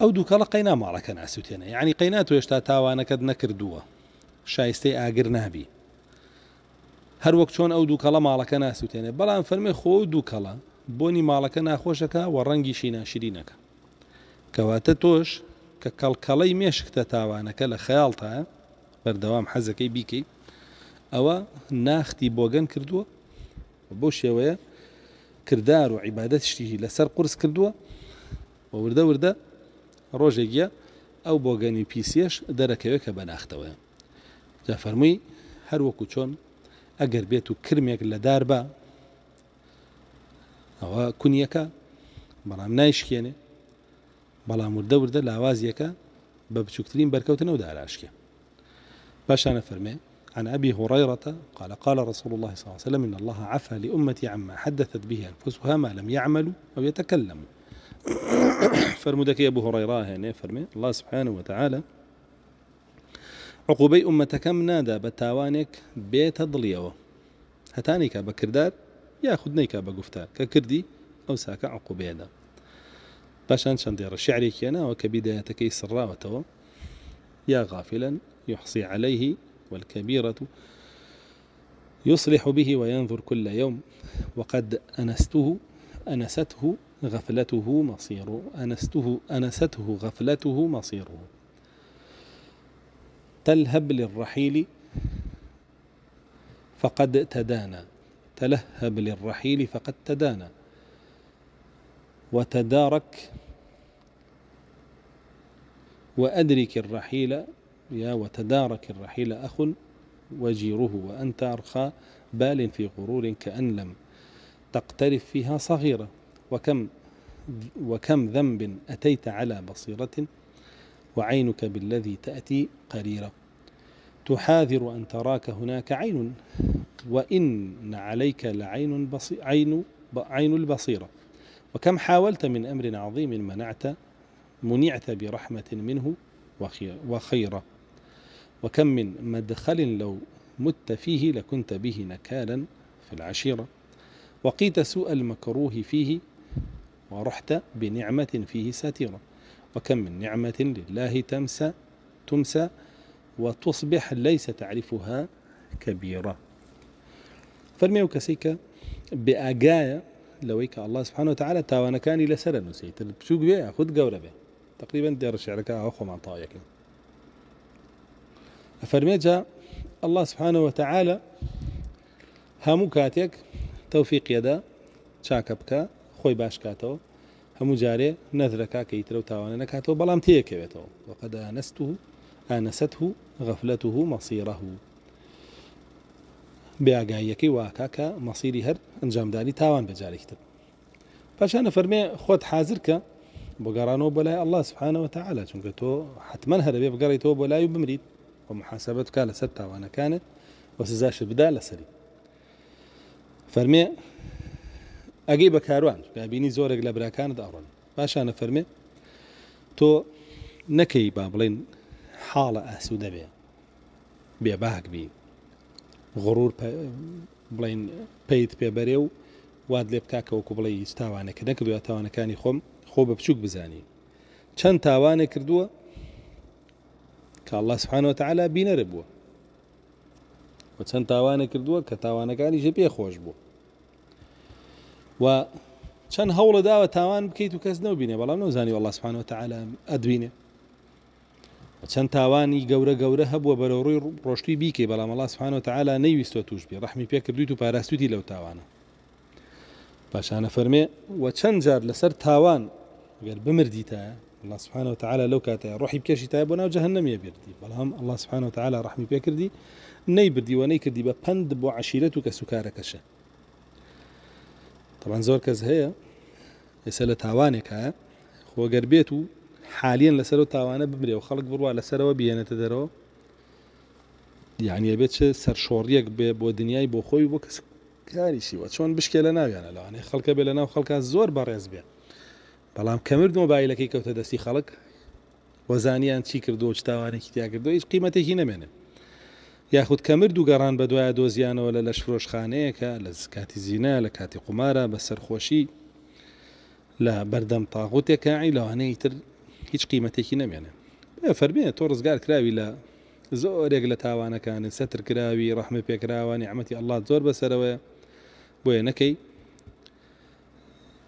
ئەو دووکەڵە قەینا ماڵەکە ناسووتێنە یعنی قەینا تو هێشتا تاوانەکەت نەکردووە شایستەی ئاگر نابی هەر وەک چۆن ئەو دووکەڵە ماڵەکە ناسووتێنێ بەڵام فەرمێ خۆ دووکەڵە بۆنی ماڵەکە ناخۆشەکە و ڕەنگیشی ناشرینەکە کەواتە تۆش کە کەڵکەڵەی مێشکتە تاوانەکە لە خەیاڵتە بەردەوام حەزەکەی بیکەیت ئەوە ناختی بۆگەن کردووە بۆ شێوەیە کردار و عیبادەت شتیهی لەسەر قرس کردووە وەوردە وردە ڕۆژێکیە ئەو بۆگەنی پیسیش دەرەکەوێت کە بەناختەوەە جا فەرمووی هەر وەکو چۆن ئەگەر بێت و کرمێک لە دار بە ئەوە کونیەکە بەڵام نایشکێنێ بەڵام وردە وردە لاوازیەکە بە بچووکترین بەرکەوتنەوە داراشکێ باشانە فەرمێ عن أبي هريرة قال قال رسول الله صلى الله عليه وسلم إن الله عفى لأمتي عما حدثت به أنفسها ما لم يعملوا أو يتكلموا فرمودك يا ابو هريره يعني فرمي الله سبحانه وتعالى عقوبي امتك من نادى بتاوانك بيت دڵیەوە هەتانێکا بكردات کردار یا خودنیکا ككردي او کە کردی ئەو ساکە عقوبێدا پاشان چەندێڕە شعرێکی ناوە وكبدايتك يسرى وتو يا غافلا يحصي عليه والكبيرة يصلح به وينظر كل يوم وقد أنسته أنسته غفلته مصيره أنسته أنسته غفلته مصيره تلهب للرحيل فقد تدانى تلهب للرحيل فقد تدانى وتدارك وأدرك الرحيل يا وتدارك الرحيل أخ وجيره وأنت أرخى بال في غرور كأن لم تقترف فيها صغيرة وكم وكم ذنب أتيت على بصيرة وعينك بالذي تأتي قريرة تحاذر أن تراك هناك عين وإن عليك لعين بصير عين عين البصيرة وكم حاولت من أمر عظيم منعت منعت برحمة منه وخيرا وكم من مدخل لو مت فيه لكنت به نكالا في العشيرة وقيت سوء المكروه فيه ورحت بنعمة فيه ستيرة وكم من نعمة لله تمسى تمسى وتصبح ليس تعرفها كبيرة فالميو كسيكا بأجايا لويك الله سبحانه وتعالى تاوانا كان إلى سرنو نسيت بشوك بيها أخذ قولة بيها تقريبا دير شعرك أخو مع طايك فرميجا الله سبحانه وتعالى هاموكاتيك توفيق يدا شاكبك خوی باش کاتو همو جاره نظر که کەیترە و توانه نکاتو بلام تیه که بتو و آنسته ئانەسەت و غەفلەت و مەسیڕە و بێگاییەکەی واکە کە مەسیری هەر ئەنجامدانی تاوان بەجارێکتر پاشانە فەرمێ خۆت حاضر کە بۆ گەڕانەوە بۆ لای الله سبحانەوە تعاالە تو حتما هر هەرەبێ بگەڕیتەوە تو لای و بمریت و محاسبت کال محاسبەت کا کانه و سزاش بدال سری فرمی ئەگەی بە کاروان کابینی زۆرێک لە براکانت ئەڕۆن پاشانە فەرمێ تۆ نەکەی با بڵێن حاڵە ئاسو دەبێ بێباکبی غڕور بڵین پیت پێبەرێ و واد لێ بکاکەوەکو بڵێ ئیستاوانەکە نەکردووە تاوانەکانی خۆم خۆ بە بچووک بزانی چەند تاوانە کردووە کاڵله سبحانەوە تعالا بینەرە بووە و چەند تاوانە کردووە کە تاوانەکانی ژە پێ خۆش بوو و چەند هەوڵە داوە تاوان بکەیت و کەس نەبینێ بەڵام نەزانی و لاسپانەوە تعاالە ئەدوینێ چەند تاوانی گەورە گەورە هەبووە بەرەڕووی ڕۆشتی بیکەی بەڵام لاسپانەوە تعاالە نەیویستە توش بێ ڕحمی پێ کردویت و پاراستوتی لەو تاوانە پاشانە فەرمێ و چەند جار لەسەر تاوان گەر بمردیتە الله سبحانه وتعالى لو كاتيا روحي بكشي تايب وناو جهنم يبردي بلهم الله سبحانه وتعالى رحمي بيكردي نيبردي ونيكردي ببند بو عشيرتك سكاركشه طبعا زۆر کەس هەیە ئێستا لە تاوانێکە خۆگەر بێت و حالین لەسەر و تاوانە بمرێ و خەڵک بڕوا لەسەرەوە بیێنێتە دەرەوە یعنیە بێت چه سەر شۆڕیەک بێ بۆ دنیای بۆ خۆی بۆ کەس کاریشیوە چۆن بشکێ لە ناویانە لەوانێ خەڵکە بێ لە ناو خەڵکە زۆر بەڕێز بێ بەڵام کەمرد مۆبایلەکەی کەوتە دەستی خەڵک وەزانیان چی کردو و تاوانێکی تیا کردو هیچ قیمەتێکی نەمێنێت یاخود کەمرد و گەڕان بە دوایە دۆزیانەوە لە لەش فرۆشخانەیەکە لە کاتی زیینە لە کاتی قومارە بە سەرخۆشی لە بەردەم تاغوتێکە عیلەوانەیە تر هیچ قیمەتێکی نامێنێ فەرمێن تۆ ڕزگار کراوی لە زۆرێک لە تاوانەکانن سەتر کراوی ڕحمە پێکراوانی ئەمەتی ئەلله زۆر بەسەرەوەە بۆیە نەکەی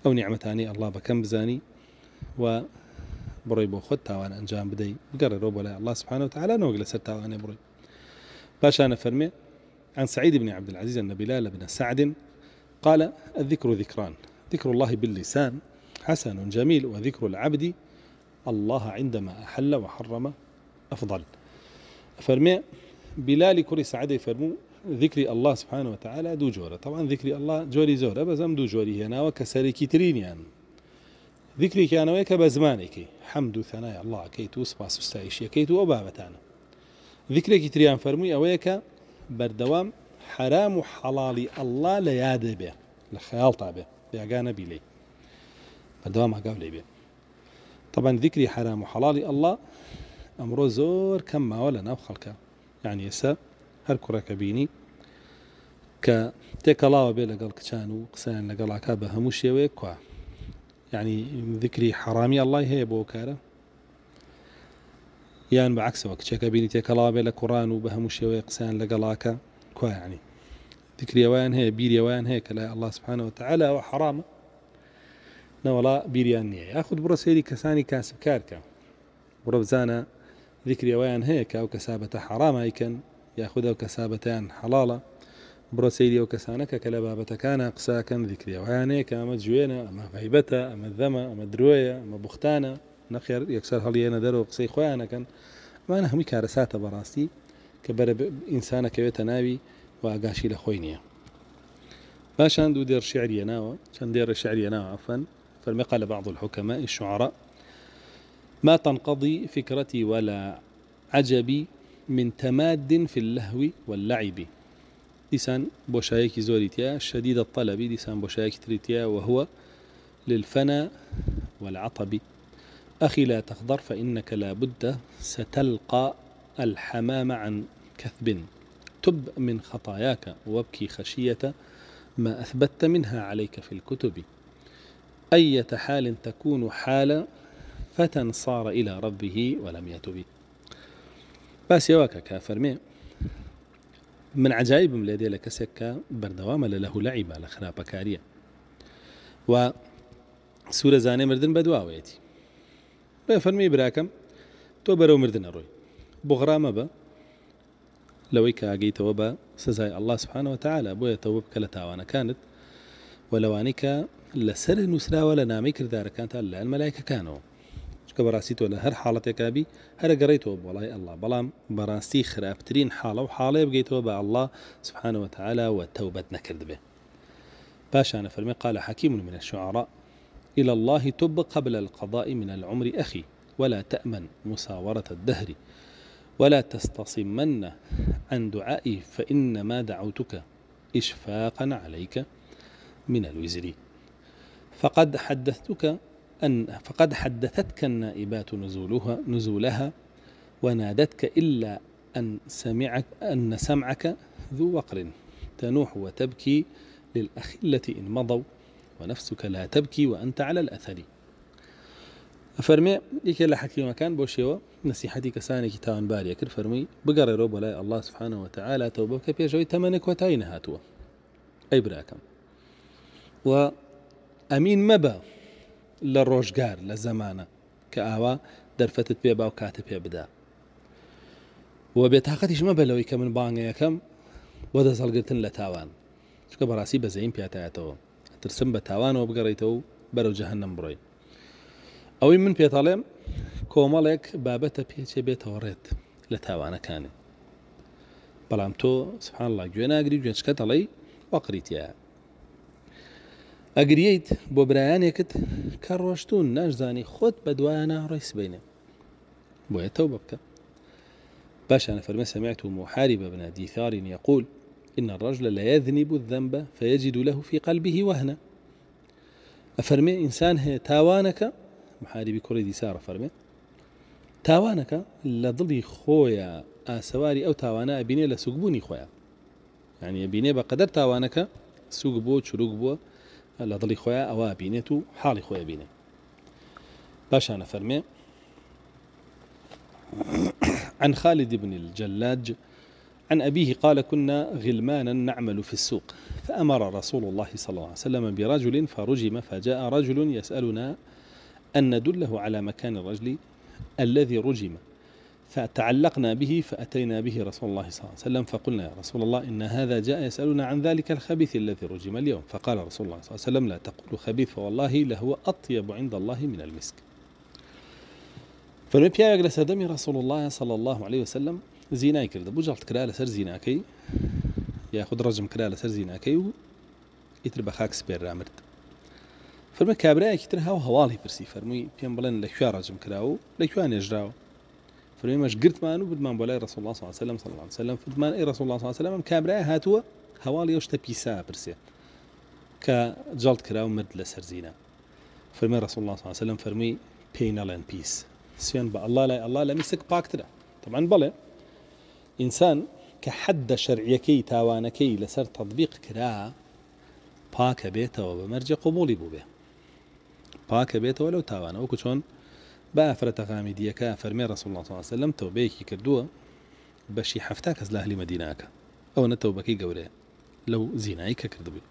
ئەو نیعممەتانی الله بەکەم بزانی و بڕۆی بۆ خۆت تاوان ئەنجام بدەیت گەڕەوە بۆ لای ئەلله سبحانە و تعالانەوەک لەسەر تاوانێ بڕۆی انا فرمي عن سعيد بن عبد العزيز أن بلال بن سعد قال الذكر ذكران ذكر الله باللسان حسن جميل وذكر العبد الله عندما أحل وحرم أفضل فرمي بلال كري سعد فرمو ذكر الله سبحانه وتعالى دو جورة طبعا ذكر الله جوري زورة بزم دو جوري هنا وكسري كترين يعني ذكري كان ويك بزمانك حمد ثنايا الله كيتو سباس استعيشي كيتو أبابتانا ذكرك تريان فرمي أويك بردوام حرام حلال الله لا به لخيال طابه يا جانبي لي بردوام عقاب لي طبعا ذكري حرام حلال الله أمره زور كم ما ولا نبخلك يعني يسا هر كرك بيني ك تك وبيلا قال كشانو قسان لقال عكابه هموش يويك يعني ذكري حرامي الله هي بوكاره بعكس وقت عکسەوە کچەکە تي كلابي لكوران وبها مش بە قسان لقلاكا كوا يعني ذكر يوان هي بير يوان کە لای الله سبحانەوە تعالەوە حرامە نەوەڵا بیریان نییە یاخود بڕە سێری کەسانی کاسبکارکە بڕە بزانە دیکرێوایان هەیە کە ئەو کەسابەتە حرامایکەن یاخود ئەو كسابتان حلالا برا سيري او کەسانەکە كلا لە بابەتەکانە قساکەن ذكر يوان کە ئەمە جوينا اما غيبتا اما دەمە اما درۆیە اما بختانە نەخێر یەکسەر هەڵیێنە دەرەوە قسەی خۆیانەکەن مانە هەمووی انا همي کە براسي كبر انسان واگاشی ناوي خۆی لخوينيا باشان دو دير شعرية ناوى كان دير شعرية ناوى عفوا فلم قال بعض الحكماء الشعراء ما تنقضي فكرتي ولا عجبي من تماد في اللهو واللعب ديسان بوشايكي زوريتيا شديد الطلب ديسان بوشايكي تريتيا وهو للفنا والعطب أخي لا تخضر فإنك لابد ستلقى الحمام عن كثب تب من خطاياك وابكي خشية ما أثبت منها عليك في الكتب أية حال تكون حالا فتى صار إلى ربه ولم يتب بس يواك مي من عجائب ملادي سكا بردوام له لعب على خرابكارية كارية و سورة زاني مردن بدواويتي بفەرمی براکەم تو بەرەو مردن ئەڕۆی بغرا با لەوەی کە ئاگەیتەوە بە سزای ئەله سبحانەوە تعالا بۆیە تەوە بکە لە تاوانەکانت وەلەوانەی کە لەسەر نووسراوە لە نامی کردارەکان تا لەلایەن مەلایکەکانەوە چکە بەڕاستی تۆ لە هەر حاڵەتێکابی هەرە گەڕێتەوە بۆڵی ئەله بەڵام بەڕاستی خراپترین حاڵە و حاڵێ بگەیتەوە بە ئەله سبحانەوە تعالا و تەوبەت نەکردبێ پاشانە فەرمی قالە من الشعراء إلى الله تب قبل القضاء من العمر أخي ولا تأمن مساورة الدهر ولا تستصمن عن دعائي فإنما دعوتك إشفاقا عليك من الوزر فقد حدثتك أن فقد حدثتك النائبات نزولها نزولها ونادتك إلا أن سمعك أن سمعك ذو وقر تنوح وتبكي للأخلة إن مضوا ونفسك لا تبكي وأنت على الأثر فرمي يكي حكي مكان بوشيوا نصيحتي كساني كتاوان باري كر فرمي بقرر رب الله سبحانه وتعالى توبك بيجوي تمنك وتاين هاتوا أي براكم و أمين مبا للروشقار للزمانة كأوا دەرفەتت پێ باو کاتە پێ بدا وە بێت تااقەتیش مە بەلەوەی يا من بانگەیەکەم وە دەزەڵگرتن لە تاوان چکە بەڕاستی ترسم بە تاوانەوە بگەڕیتەوە و بەرەو جەهنم بڕۆین ئەوەی من پێتاڵێم کۆمەڵێک بابەتە پێچێ بێتەوە ڕێت لە تاوانەکانێ بەڵام تۆ سحانڵا گوێ ناگری گوێچکە دەڵی وەقریتە ئەگریت بۆ برایانێکت کە ڕۆشتون نەشزانی خۆت بە دوایانە ڕێس بینێ بۆیە تەو بکە باشە نەفەرمە سەمعت و محارب بن ديثار يقول إن الرجل لا يذنب الذنب فيجد له في قلبه وهنا أفرمي إنسان هي تاوانك محاربي كوري دي سارة فرمي تاوانك لضلي خويا ئاسەواری أو تاوانا أبيني لە خويا يعني أبيني بقدر تاوانك قەدەر تاوانەکە لضلي خويا أو أبيني تو حالي خويا أبيني باش أنا فرمي عن خالد بن الجلاج عن أبيه قال كنا غلمانا نعمل في السوق فأمر رسول الله صلى الله عليه وسلم برجل فرجم فجاء رجل يسألنا أن ندله على مكان الرجل الذي رجم فتعلقنا به فأتينا به رسول الله صلى الله عليه وسلم فقلنا يا رسول الله إن هذا جاء يسألنا عن ذلك الخبيث الذي رجم اليوم فقال رسول الله صلى الله عليه وسلم لا تقول خبيث فوالله لهو أطيب عند الله من المسك فلم يبيع يجلس رسول الله صلى الله عليه وسلم زینای کرده بوو جڵت سر لەسەر زیناکەی یاخود رجم کرا لەسەر زیناکەی و ئیتر بە خاک سپێررامرد فەرمە کابراایەکی تر هاو هەواڵی پرسی فەرمووی پێم بڵێن لە کوێ ڕژم کرا و لە کوان نێژراوە فرێمەش گرتمان و بدمان رسول الله ڕسڵ الله سلام سلام سلام فتمان ئەی رسول الله سلام کابراای هاتووە هەواڵی ئەو شتە پیسا پرسێ کە جڵت کرا و مرد لسر سەرزیینە فەرمە رسول الله سلام فەرمی پێی نەڵێن پیس سوێن با الله لا الله لە میسک پاکترە تەمان انسان كحد کە كي لسر تطبيق كرا باك کرا وبمرج قبول بو به باك بوو ولو پاکە بێتەوە لەو تاوانەوەکو چۆن بافرەتەغامی رسول الله صلى الله لەم تەوبەیەکی کردووە بەشی هەفتا کەس لە هەلی مەدیناکە ئەوە نەتەوبەکەی قوري لو زينايك كردوه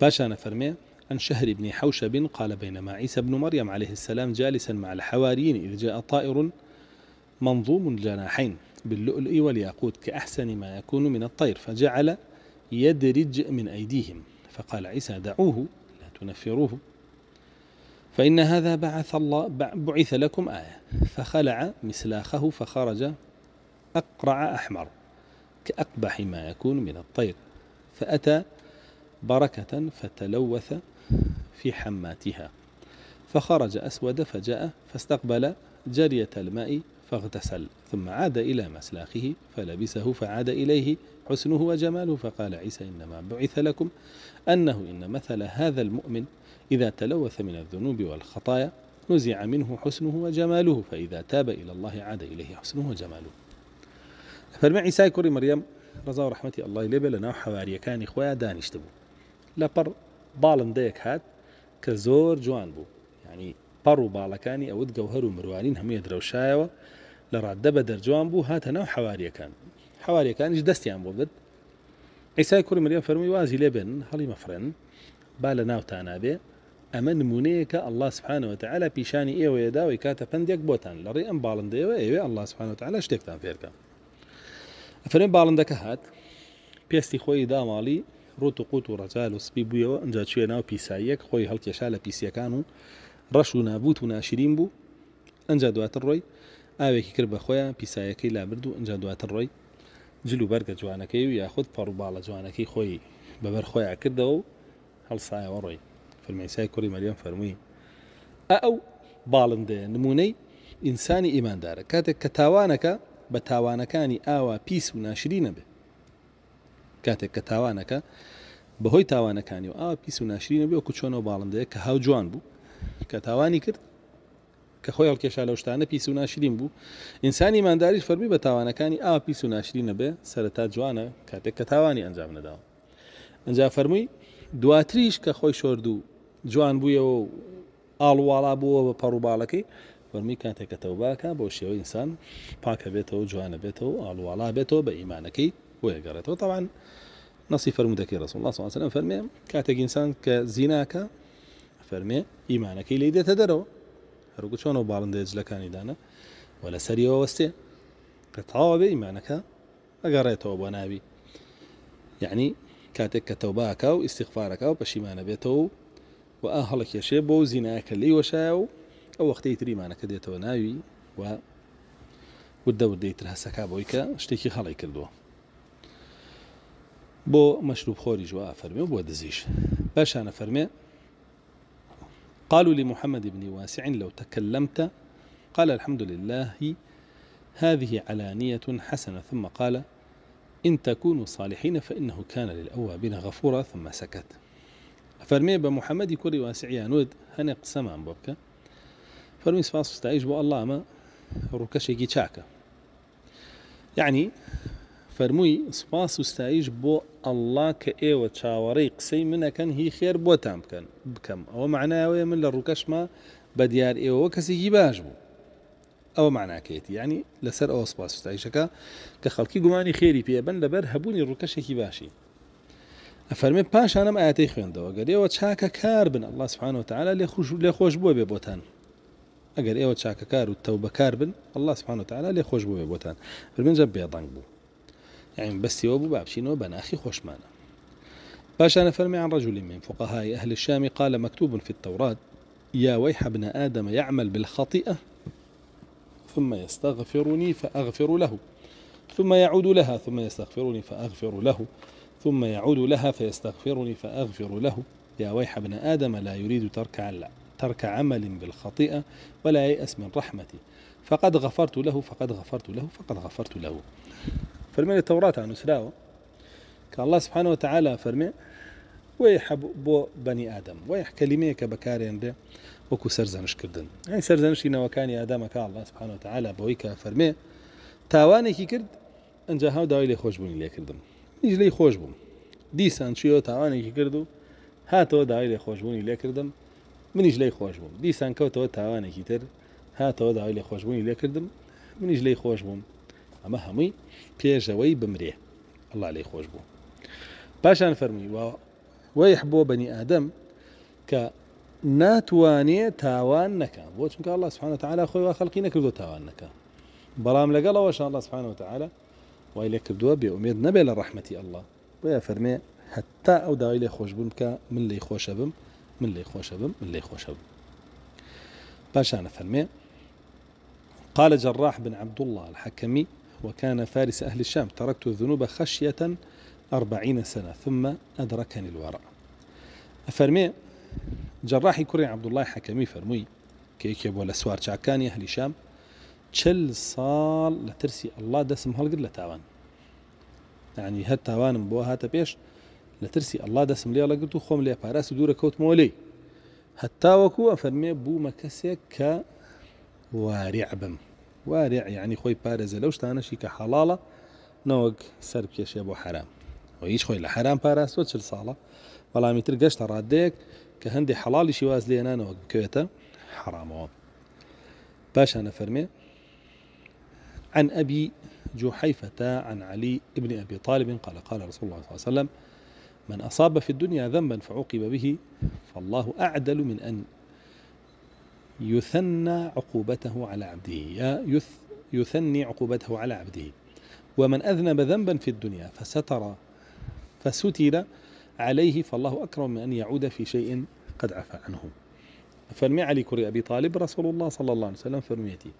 باشا انا فەرمێ عن شهر بن حوشب قال بينما عيسى بن مريم عليه السلام جالسا مع الحواريين إذ جاء طائر منظوم جناحين باللؤلؤ والياقوت كأحسن ما يكون من الطير فجعل يدرج من أيديهم فقال عيسى دعوه لا تنفروه فإن هذا بعث الله بعث لكم آية فخلع مسلاخه فخرج أقرع أحمر كأقبح ما يكون من الطير فأتى بركة فتلوث في حماتها فخرج أسود فجاء فاستقبل جرية الماء فاغتسل ثم عاد إلى مسلاخه فلبسه فعاد إليه حسنه وجماله فقال عيسى إنما بعث لكم أنه إن مثل هذا المؤمن إذا تلوث من الذنوب والخطايا نزع منه حسنه وجماله فإذا تاب إلى الله عاد إليه حسنه وجماله فرمع عيسى کوڕی مريم رضا و الله ئەلای لێبێ حواري كان إخويا دانشتبو لبر بالن ديك باڵندەیەک هات کە زۆر پەڕ و باڵەکانی ئەوت گەوهر و مروانین هەمووی درەوشایەوە لە ڕاددە بە دەرجوان بوو هاتە ناو حواریەکان حواریەکانیش دەستیان بۆ بێت ئەیسای کوور مریە فەرمووی وازی لێبن هەڵی مەفرن با لە ناوتانابێ ئەمە نمونەیەکە ئەله سبحانەوە تعالا پیشانی ئێوەیە داوای کاتە پندێک بۆتان لەڕێ ئەم باڵندەوە ئێوێ ئەله سبحانەوە تعالا شتێکتان فێرکە ئەفرێن باڵندەکە هات پێستی خۆی داماڵی ڕوت و قووت و ڕەجال و سپی بوویەوە ئەجا چێ ناو پیساییەک خۆی هەڵکێشا لە پیسیەکان و ڕەش و نابوت و ناشرین بوو ئەجا دواتر ڕۆی ئاوێکی کرد بە خۆیان پیسایەکەی لابرد و ئەجا دواتر ڕۆی جلو بەرگە جوانەکەی و یاخود پەڕووباڵە جوانەکەی خۆی بەبەر خۆیان کردەوە و هەڵسایەوە ڕۆی فەرمیسای کوری مەریان فەرمووی ئەو باڵندێ نمونەی ئینسانی ئیماندارە کاتێک کە تاوانەکە بە تاوانەکانی ئاوا پیس و ناشرینە بێ کاتێک کە تاوانەکە بەهۆی تاوانەکانی و ئاوا پیس و ناشرینە بێ و کوچۆنەوە باڵندەیە کە هاو جوان بوو کە تاوانی کرد کە خۆی هەڵکێشا لە شتانە پیس و ناشرین بوو ئینسانی مانداری فەرمی بە تاوانەکانی ئا پیس و ناشرین نەبێ سەرەتا جوانە کاتێک کە تاوانی ئەنجام نەداوە ئەنج فەرمووی دواتریش کە خۆی شۆردوو جوان بوویەوە و ئاڵواڵا بووە بە پەڕووباڵەکەی فەرمی کاتێکە تەوباکە بۆ شێوە ئینسان پاکە بێتەوە جوانە بێتەوە و ئاڵواڵا بێتەوە بە ئیمانەکەی بۆ یگەڕێتەوە تاوان نسی فەرمودەکەی ڕسم الله سوسلم فەرمێ کاتێک ئینسان کە زیناکە فەرمێ ئیمانەکەی لی دێتە دەرەوە هەرگو چۆنەوە باڵندە جلەکانی دانا وە لە سەریەوە وەستێ کە تاوا بێ ئیمانەکە ئەگەڕێتەوە بۆ ناوی یعنی کاتێک کە تەوباکە و ئیسیخفارەکە و پەشیمانە بێتەوە و و ئا هەڵە کێشێ بۆ زینایەکە لی وەشایە و ئەو وەختەی تریمانەکە دێتەوە ناوی و ودە ودەیتر هەسەکە بۆی کە شتێکی خەڵی کردووە بۆ مەشروب خۆری ژوا فەرمێ بۆ دزیش باشانە فەرمێ قالوا لمحمد بن واسع لو تكلمت قال الحمد لله هذه علانية حسنة ثم قال إن تكونوا صالحين فإنه كان للأوابين غفورا ثم سكت فرمي بمحمد كري واسع يا نود هنق قسەمان بۆ فرمي فەرمی تعيش بو الله ما ركشي چاکە يعني فەرمووی سوپاس وستاییش بۆ ئەللا کە ئێوە چاوەڕێی قسەی منەکەن هی خێر بۆتان بکەن بکەم ئەوە معناوەیە من لە ڕووکەشما بە دیار ئێوە کەسێکی باش بوو ئەوە معناکەێتی ینی لەسەر ئەوە سپاس وستایشەکە کە خەڵکی گومانی خێری پێبن لەبەر هەبوونی ڕووکەشێکی باشی ئەفەرمێ پاشانم ئاەتی خوێندەوە گەر ئێوە چاکە کار بن الله سبحانه وتعالى لێ خوش لێ خۆش بووە بێ بۆتان ئەگەر ئێوە چاکە کار و تەوبەکار بن الله سبحانه وتعالى لێ خۆش بووە بۆتان فرمنجە بێدەنگ بوو يعني بس بوو بابشين بە ناخی باشا پاشانە فرمي عن رجل من فقهاء أهل الشام قال مكتوب في التوراة يا ويح ابن آدم يعمل بالخطيئة ثم يستغفرني فأغفر له ثم يعود لها ثم يستغفرني فأغفر له ثم يعود لها فيستغفرني فأغفر له يا ويح ابن آدم لا يريد ترك ترك عمل بالخطيئة ولا ييأس من رحمتي فقد غفرت له فقد غفرت له فقد غفرت له فرمي التوراة عن سلاوة كان الله سبحانه وتعالى فرمي ويح بو بني آدم ويح كلمية كبكارين ده وكو سرزنش كردن يعني سرزنش إنه يا آدم كان الله سبحانه وتعالى بويك فرمي تاواني كي كرد أنجا هاو داوي لي خوش بوني لي كردم نيج لي خوش بوم ديسان شيو تاواني كي كردو هاتو داوي لي خوش بوني لي كردم منيج لي خوش بوم ديسان كوتو تاواني كي تر هاتو داوي لي خوش بوني لي كردم منيج لي خوش بوم اما هەمووی پێشەوەی بمري الله عليه خوش بو باش فەرمی ويحبو بني ادم ئادەم کە ناتوانێت تاوان نكا الله سبحانه وتعالى خۆی وا خەڵکی نەکردو تاوان نەکە بەڵام لەگەڵەوەش الله سبحانه وتعالى وای لە بأميد بێ ئومێت الله ويا فرمي حتى أو داوای لي خوش بمك من لي خوش بم من لي خوش بم من لي خوش بم أنا فرمي قال جراح بن عبد الله الحكمي وكان فارس أهل الشام تركت الذنوب خشية أربعين سنة ثم أدركني الورع أفرمي جراحي كري عبد الله حكمي فرموي كيك يبو لسوار شعكاني أهل الشام چل صال لترسي الله دسم قد لتاوان يعني هر تاوان بو هاتا بيش لترسي الله دسم لي الله قلتو خوم لي باراس دور كوت مولي هەتاوەکو ئەفەرمێ بوومە کەسێک کە واریعبم وارع يعني خوي بارز لو شتانەشی کە حەڵاڵە نوك سرب كيش يبو حرام خوي لحرام بارز لە حرام پاراستۆ متر ساڵە راديك كهندي گەشتە شي واز هەندی حەڵالیشی واز لێنانەوە حرام باش انا فرمي عن أبي جحيفة عن علي ابن أبي طالب قال قال رسول الله صلى الله عليه وسلم من أصاب في الدنيا ذنبا فعوقب به فالله أعدل من أن يثنى عقوبته على عبده يث يثني عقوبته على عبده ومن أذنب ذنبا في الدنيا فستر فستر عليه فالله أكرم من أن يعود في شيء قد عفى عنه فرمي علي كري أبي طالب رسول الله صلى الله عليه وسلم فرميتي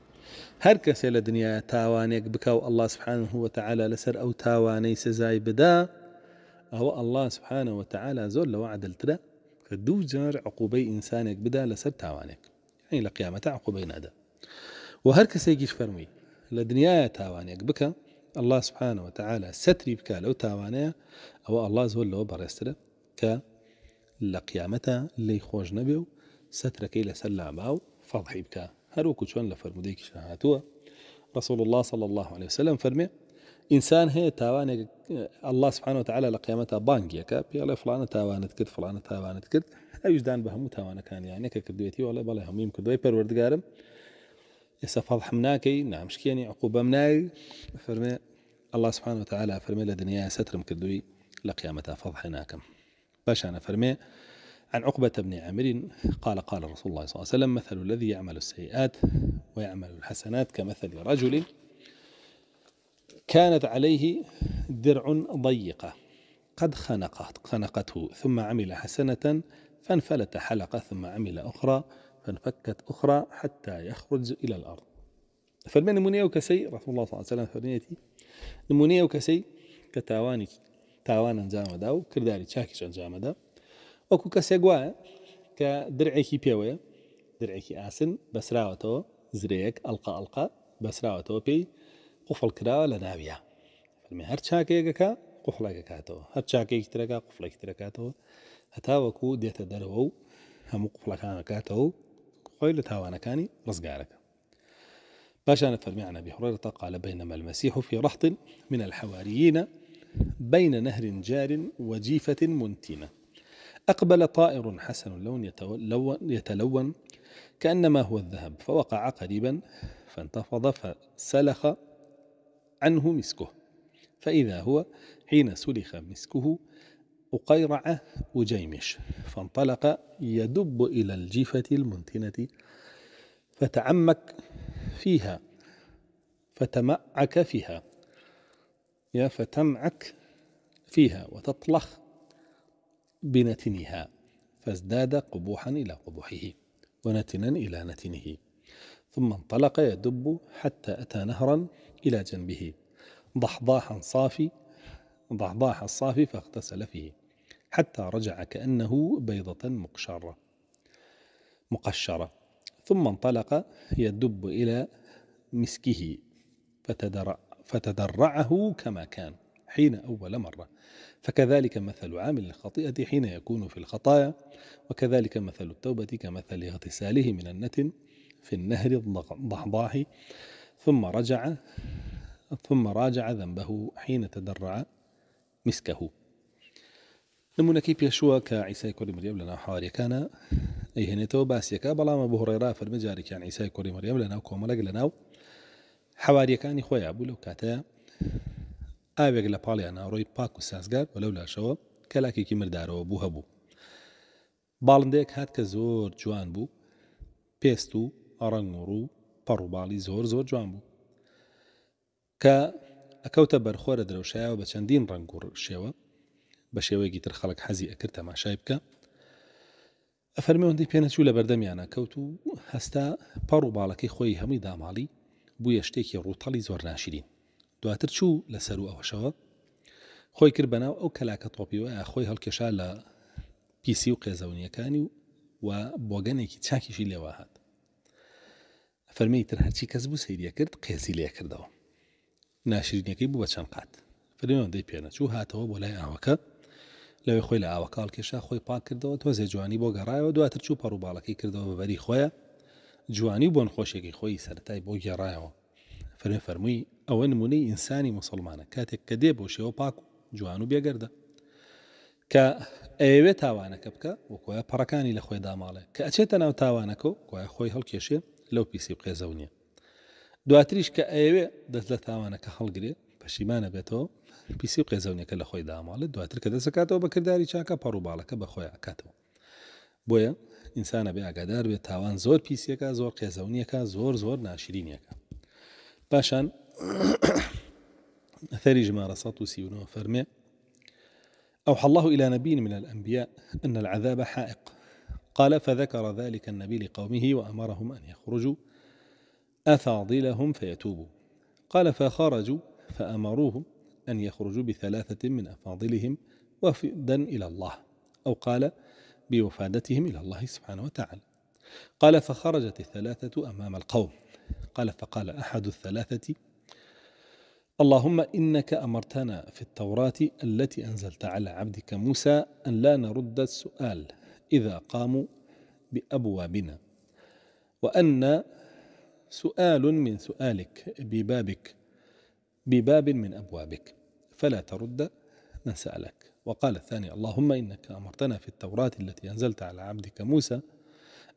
هر كسي لدنيا تاوانيك بكاو الله سبحانه وتعالى لسر أو تاواني سزاي بدا ئەوە الله سبحانه وتعالى زول لەوە عدلترە کە جار عقوبي إنسانك بدا لسر تاوانيك يعني لە قیامەتە عقوبەی نادا و هەر کەسێکیش فەرمووی لە دنیاە تاوانێک الله سبحانه وتعالى ستري بك لو تاوانيه او الله زول لو برستر ك لە اللي لی نبيو سترك الى سلام او فضحي فەڵحی بکە هەروکو چۆن لە فەرمودەیەکی رسول الله صلى الله عليه وسلم فرمي انسان هي تاوان الله سبحانه وتعالى لقيامته بانجيكا بانگیەکە فلانه تاوانت كد فلانه تاوانت كد ئەویشدان بە هەموو تاوانەکانی یانەکە هم وڵێ بەڵێ هەمویم کردوی پەروەردگارم ئێستا فەڵحم ناکەی نعم، نامشکێنی عقوبة مناي فەرمێ الله سبحانه وتعالى فرمي لدنيا سترم مكدوي لقيامتها فضحناكم باش أنا فرمي عن عقبة بن عامر قال قال رسول الله صلى الله عليه وسلم مثل الذي يعمل السيئات ويعمل الحسنات كمثل رجل كانت عليه درع ضيقة قد خنقت خنقته ثم عمل حسنة فانفلت حلقة ثم عمل أخرى فانفكت أخرى حتى يخرج إلى الأرض فالمن نمونية وكسي رسول الله صلى الله عليه وسلم فرنيتي نمونية وكسي كتاواني تاوان انجام دا وكرداري تشاكيش انجام دا وكو كسي قوايا كدرعيكي بيوية درعيكي آسن بسراوتو زريك ألقى ألقى بسراوتو بي قفل كراوة لنابيا فالمي هر تشاكيكا قفلك كاتو هر تشاكيك تركا قفلك تركاتو هتاوكو ديتا درو همو قفلا كان كاتو قيل تاوانا كاني رزقارك باش أنا فرمعنا بهريرة قال بينما المسيح في رحط من الحواريين بين نهر جار وجيفة منتنة أقبل طائر حسن اللون يتلون كأنما هو الذهب فوقع قريبا فانتفض فسلخ عنه مسكه فإذا هو حين سلخ مسكه أقيرعة أجيمش فانطلق يدب إلى الجفة المنتنة فتعمك فيها فتمعك فيها يا فتمعك فيها وتطلخ بنتنها فازداد قبوحا إلى قبوحه ونتنا إلى نتنه ثم انطلق يدب حتى أتى نهرا إلى جنبه ضحضاحا صافي ضحضاح الصافي فاغتسل فيه حتى رجع كأنه بيضة مقشرة مقشرة ثم انطلق يدب إلى مسكه فتدرع فتدرعه كما كان حين أول مرة فكذلك مثل عامل الخطيئة حين يكون في الخطايا وكذلك مثل التوبة كمثل اغتساله من النتن في النهر الضحضاح ثم رجع ثم راجع ذنبه حين تدرع مسكه نمونونەکەی پێشووە کە ئیسای کوری مریەم لە ناوحاریەکانە ئەیهێنێتەوە باسیەکە بەڵامە بەهڕێرا فەرمە جارێکیان ئیسای کوری مریەم لە ناو کۆمەلەک لە ناو حواریەکانی خۆیان بوو لەو کاتەیە ئاوێک لە پاڵیان ناڕۆی پاک و سازگار بەلەو لاشەوە کەلاکێکی مردارەوە بوو هەبوو باڵندێک هات کە زۆر جوان بوو پێست و ئەڕەنگ و ڕوو پەڕووباڵی زۆر زۆر جوان بوو کە ئەکەوتە بەرخۆرە درەوشایەوە بە چەندین ڕنگ و شێوە بە شێوەیەکی تر خەڵک حەزی ئەکرد تەماشای بکە ئەفەرمەوەندی پێنەچوو لە بەردەمیانە کەوت و هەستا پەڕ و باڵەکەی خۆی هەمووی داماڵی بووە شتێکی ڕووتەڵی زۆر ناشرین دواتر چوو لەسەر و ئەوەشەوە خۆی کرد بەناو ئەو کەلاکە تۆپیوە خۆی هەڵکێشا لە پیسی و قێزەونیەکانی و و بۆگەنێکی چاکیشی لێوە هات فەرمی تر هەرچی کەس بوو سەیریە کرد قێزی لێ کردەوە ناشرینەکەی بوو بە چەند قات فەرمەوەندەی پێنەچوو هاتەوە بۆ لای ئاوەکە لەوێ خۆی لە ئاوەکاڵ کێشا خۆی پاک کردەوە تۆزێ جوانی بۆ گەڕایەوە دواتر چوو پەڕووباڵەکەی کردەوە بەری خۆیە جوانی بۆن خۆشێکی خۆی سەرای بۆ گێڕایەوە فرێ فەرمووی ئەوە نمونەی ئینسانی مسلمانە کاتێک کە دێ بۆ شێوە پاک و جوان و بێگەردە کە ئەوێ تاوانەکە بکە وەکۆە پەڕەکانی لە خۆی داماڵێ کە ئەچێتە ناو تاوانەکە و گوایە خۆی هەڵکێشێ لەو پیسی بقێزە نیە دواتریش کە ئەوێ دەست لە تاوانەکە هەڵگرێ پەشیمانە بێتەوە پیسی و قێزەونەکە لە خۆی داماڵێت دواتر کە دەسەکاتەوە بە کردداری چاکە پەڕووباڵەکە بە خۆی ئاکاتەوە بۆیە ئینسانە بێ ئاگادار بێت تاوان زۆر پیسەکە زۆر قێزەونیەکە زۆر زۆر ناشرینیەکە پاشان أثري جمارة ساتو سيونو فرمي أوحى الله إلى نبي من الأنبياء أن العذاب حائق قال فذكر ذلك النبي لقومه وأمرهم أن يخرجوا أفاضلهم فيتوبوا قال فخرجوا فأمروه أن يخرجوا بثلاثة من أفاضلهم وفدا إلى الله أو قال بوفادتهم إلى الله سبحانه وتعالى قال فخرجت الثلاثة أمام القوم قال فقال أحد الثلاثة اللهم إنك أمرتنا في التوراة التي أنزلت على عبدك موسى أن لا نرد السؤال إذا قاموا بأبوابنا وأن سؤال من سؤالك ببابك بباب من أبوابك فلا ترد من سألك وقال الثاني اللهم إنك أمرتنا في التوراة التي أنزلت على عبدك موسى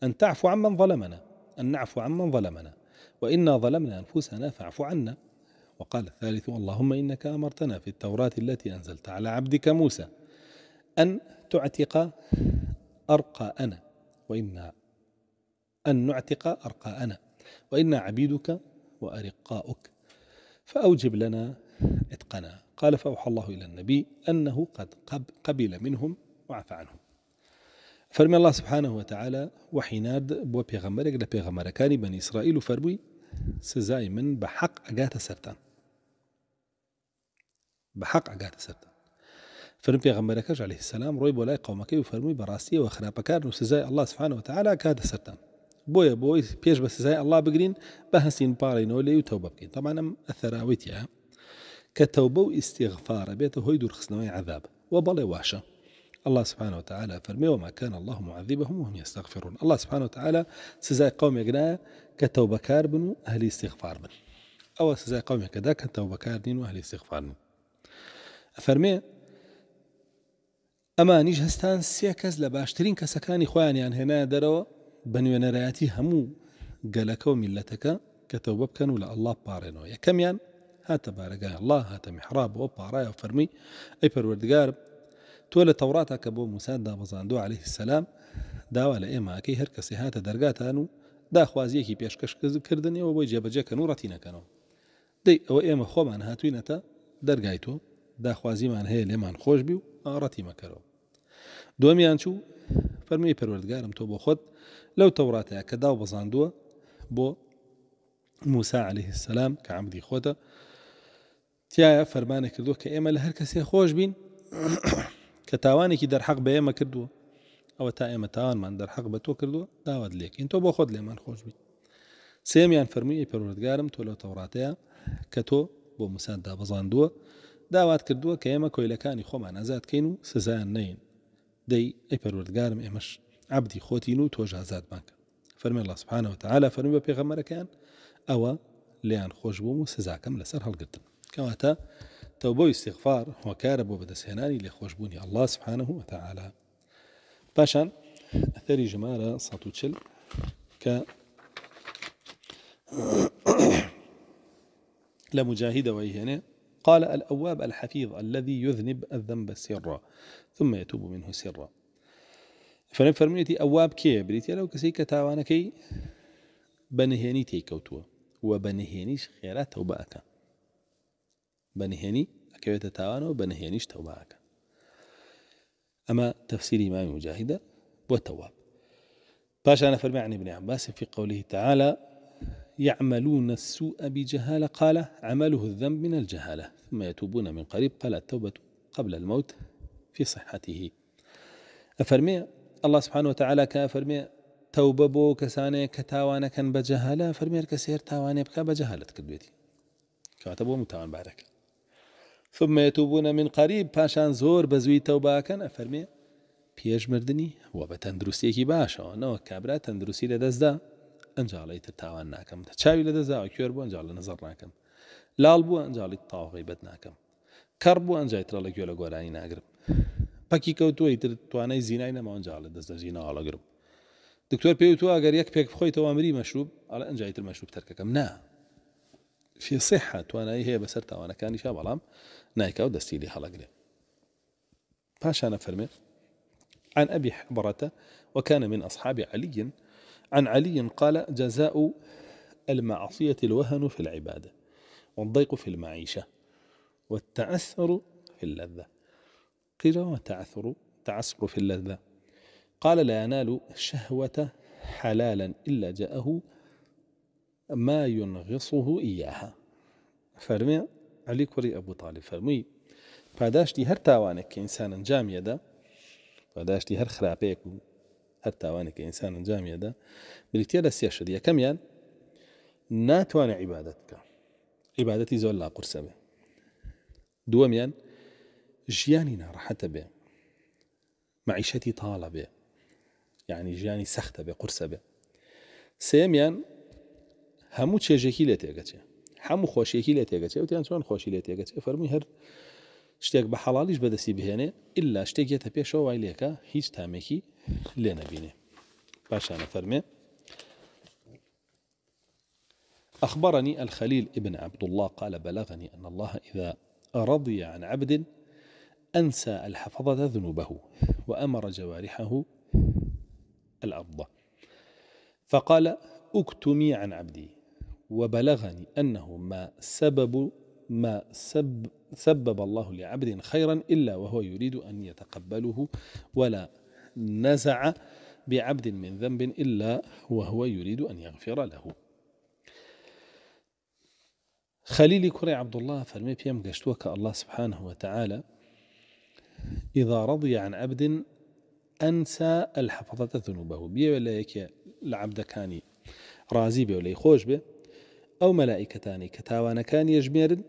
أن تعفو عمن ظلمنا أن نعفو عمن ظلمنا وإنا ظلمنا أنفسنا فاعف عنا وقال الثالث اللهم إنك أمرتنا في التوراة التي أنزلت على عبدك موسى أن تعتق أرقاءنا وإنا أن نعتق أرقاءنا وإنا عبيدك وأرقاؤك فأوجب لنا إتقنا قال فأوحى الله إلى النبي أنه قد قبل منهم وعفى عنهم فرمي الله سبحانه وتعالى وحيناد بو پیغمبرك دا پیغمبركاني بني إسرائيل فرمي سزاي من بحق أقاتا سرتان بحق أقاتا سرتان فرمي پیغمبركاش عليه السلام روي بولاي قومكي وفرمي براستي وخرابكار سزاي الله سبحانه وتعالى أقاتا سرتان بويا بۆی بيش بس زي الله بقرين بهسين بارين ولا يتوب بقين طبعا أنا تەمانە يا كتوبه واستغفار بيت ئیسیغفاارە بێتە عذاب و بەڵێ الله سبحانه وتعالى فرمي وما كان الله معذبهم وهم يستغفرون الله سبحانه وتعالى سزاي قوم يقنا كتوبة كاربن أهل استغفار من أو سزاي قوم يقنا كتوبة كاربن وأهل استغفار من فرمي أما هەستان سيكز لباشترين كسكاني خواني عن هنا دروا بە نوێنەرایەتی هەموو گەلەکە و میلەتەکە کە تەوبە بکەن و لە ئەلله پارێنەوە یەکەمیان هاتە بارەگای الله هاتە میحرابەوە پارایە فەرمی ئەی پەروەردگار تۆ لە تەوراتە کە بۆ موساندا بەزاندوە عليه سلام داوا لە ئێماکەی هەر کەسی هاتە دەرگاتان و داخوازیەکی پێشکەشکردنەوە بۆی جێبەجەکەن و ڕەتینەکەنەوە دەی ئەوە ئێمە خۆمان هاتوینەتە دەرگای تۆ داخوازیمان هەیە لێمان خۆش بی و ئاڕەتی مەکەرەوە دومیان چوو فەرمی پەروەردگارم تۆ بۆ خۆت لو تەوراتەیە کە وبزاندوا بو موسى عليه السلام كعمد عمدی خۆتە تایە كردو كإما کە ئێمە بين (coughs) كتاواني كي خۆش حق کە تاوانێکی أو بە ئێمە کردووە ئەوە تا ئێمە تاوانمان دەرحەق بە تۆ کردووە داوت لێکین تۆ بۆ خۆت لێمان خۆش فرمي إيبر وردقارم پەروردگارم تۆ لە تەوراتەیە کە تۆ بۆ موسان دابزاندووە داوات کردووە کە ئێمە کۆیلەکانی خۆمان ئازادکەین و سزایان نین دەی ئەی عبدي خۆتی و زاد بانك فرمي الله سبحانەوە تعالا فەرمی بە پێغەمەرەکەیان أو لأن خۆش بومو سزاكم لسر لەسەر كما کەواتە تەوبۆی استغفار هۆکارە بدس هناني لخوش بوني الله سبحانه وتعالى پاشان أثري جمالة صاتو تشل ك لمجاهدة ويهنة قال الأواب الحفيظ الذي يذنب الذنب سرا ثم يتوب منه سرا أواب كي ئەواب کێ بریتە لەو کەسی کە تاوانەکەی بەنهێنی تێککەوتووە و بەنهێنیش خێرا تەوبعەکە بەنهێنی ئەکەوێتە تاوانەوە بەنهێنیش تەوبعەکە أما تفسير إمام مجاهد وتواب باش أنا فرمي عن ابن عباس في قوله تعالى يعملون السوء بجهالة قال عمله الذنب من الجهالة ثم يتوبون من قريب قال التوبة قبل الموت في صحته أفرمي الله سبحانه وتعالى کە توبه بو بۆ كتاوانا كان بجهاله فرمي الكسير تاواني کە بجهاله كدويتي بکە بە متاوان ثم يتوبون من قريب باشان زور بزوي توبه كان فرمي بيج مردني بە تەندروستیەکی باشەوە نەوە کابرا تەندروستی لەدەستدا ئەنجاڵی تر تاوان ناکەم تا چاوی لەدەزاوە کوێر بۆ نظر ناكم لاڵ بوو ئەنجاڵی تاوغی بەت ناکەم کەڕ بوو ئەنجای ترە لە پەکی کەوتووە تر توانای زینای دست دەستە زییناڵە گرم دکتۆر پێ تو ئەگەر یەک پێک بخۆیتەوە مری مەشوب ئەڵ ئەنجایتر مەشوب تەرکەکەم نا فێسیح توانایی هەیە کانی شاب علام نه نایکاو دستی لی هەڵەگرێ انا فرمی عن أبي حبرة وكان من أصحاب علي عن علي قال جزاء المعصية الوهن في العبادة والضيق في المعيشة والتعثر في اللذة قيل وما التعثر تعسر في اللذة قال لا ينال الشهوة حلالا إلا جاءه ما ينغصه إياها فرمي علی کوری أبو طالب فرمي پاداشتی هەر تاوانێک إنسانا ئینسان ئەنجامیەدا پاداشتی هر خرابيك هر تاوانك تاوانێک کە دا بلتيا لسي أشد سێشت یەکەمیان ناتوانێت عبادتك عبادتي زول لا قورسە دوميان جياني ناڕەحەتە به معيشتي طالبة يعني جياني ژیانی به قرصه به بێ همو هەموو چێژێکی همو خوشيكي هەموو او تيان تێگەچێ خوشي چۆن فرمي هر تێگەچێ بحلاليش بدسي بهنه الا حەڵالیش بەدەسی بهێنێ ئللا شتێکێتە تاميكي لنا لێکە باشا انا فرمي أخبرني الخليل ابن عبد الله قال بلغني أن الله إذا رضي عن عبد أنسى الحفظة ذنوبه وأمر جوارحه الأرض فقال اكتمي عن عبدي وبلغني أنه ما سبب ما سب سبب الله لعبد خيرا إلا وهو يريد أن يتقبله ولا نزع بعبد من ذنب إلا وهو يريد أن يغفر له خليلي كري عبد الله فرمي بيام قشتوك الله سبحانه وتعالى إذا رضي عن عبد أنسى الحفظة ذنوبه بيه ولا يك العبد كاني رازي بي ولا يخوش بي أو تاني كتاوانا كان يجميرن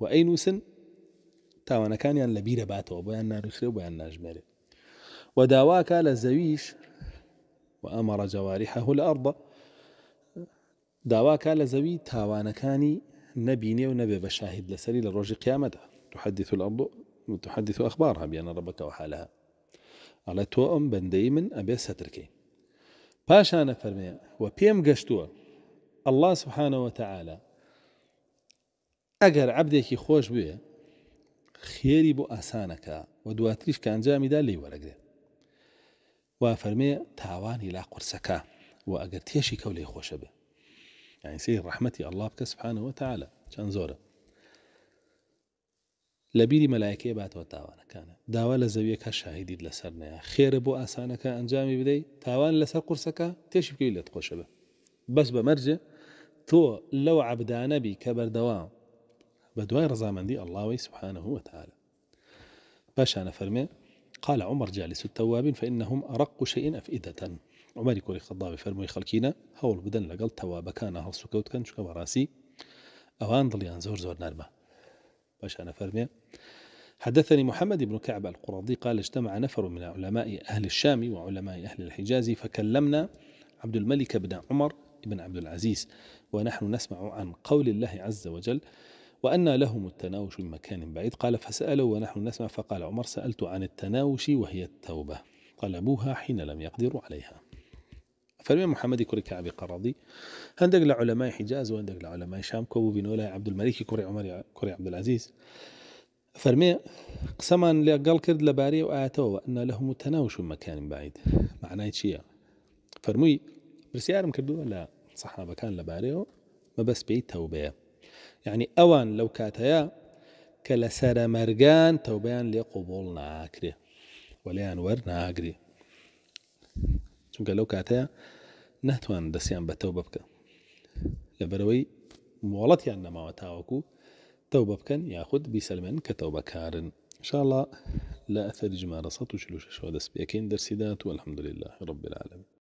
وأينوسن تاوانا كان يعني لبير باته وبيان نارسره وبيان ناجميرن وداواك الزويش وأمر جوارحه الأرض داواك لزوي تاوانا كاني نبيني ونبي بشاهد لسري لروج قيامته تحدث الأرض تحدث أخبارها بأن ربك وحالها على توأم بن دايما أبي ستركي باش أنا فرمي وبيم قشتور الله سبحانه وتعالى أجر عبدك خوش بيه خيري بو أسانك ودواتريش كان جامدا لي لی وفرمي تاواني لا قورسەکە و ئەگەر تێشی کەو لی خۆشە بێ یانسی يعني ڕحمەتی ئەلله سبحانه وتعالى كان چەند لە بیری مەلایکێ باتەوە تاوانەکانە داوا لە زەویەکە شاهیدید لەسەر نەیە خێرە بۆ ئاسانەکە ئەنجامی بدەیت تاوان که تیش تێشی بکەی لێت به بس به بە تو لو لەو عبدانەبی کبر بەردەوام بدوای دوای الله وی سبحانه وتعالى انا فەرمێ قال عمر جالس التوابين فإنهم أرق شيء أفئدة عمر كوري خضاب فرمي خلقينا هول بدن لقل توابكان هل سكوت كان شكا وراسي أوان ضليان زور زور نرمه باش أنا فرمي حدثني محمد بن كعب القرضي قال اجتمع نفر من علماء أهل الشام وعلماء أهل الحجاز فكلمنا عبد الملك بن عمر بن عبد العزيز ونحن نسمع عن قول الله عز وجل وأن لهم التناوش من مكان بعيد قال فسألوا ونحن نسمع فقال عمر سألت عن التناوش وهي التوبة طلبوها حين لم يقدروا عليها فالإمام محمد كوري كعبي قراضي هندق لعلماء حجاز وهندق لعلماء شام كوبو بنولا عبد الملك كوري عمر كوري عبد العزيز فرمي قسما لقال كرد لباري وآتوا وأن له متناوش مكان بعيد معناه شيء فرمي برسيار كردو لا صحابة كان لباري ما بس بعيد توبية يعني أوان لو كاتيا كلا سر مرجان توبيان لقبول ناكري وليان ورنا ناكري چونکە لەو کاتەیە ناتوان دەستیان بەتەو بە بکە لەبەرەوەی مۆڵەتیان نەماوە تاوەکو تەو بە بکەن یاخود بیسەلمێن کە تەو بەکارن انشاءله لا أثر جمارة سطوش لوش شو دس بيكين والحمد لله رب العالمين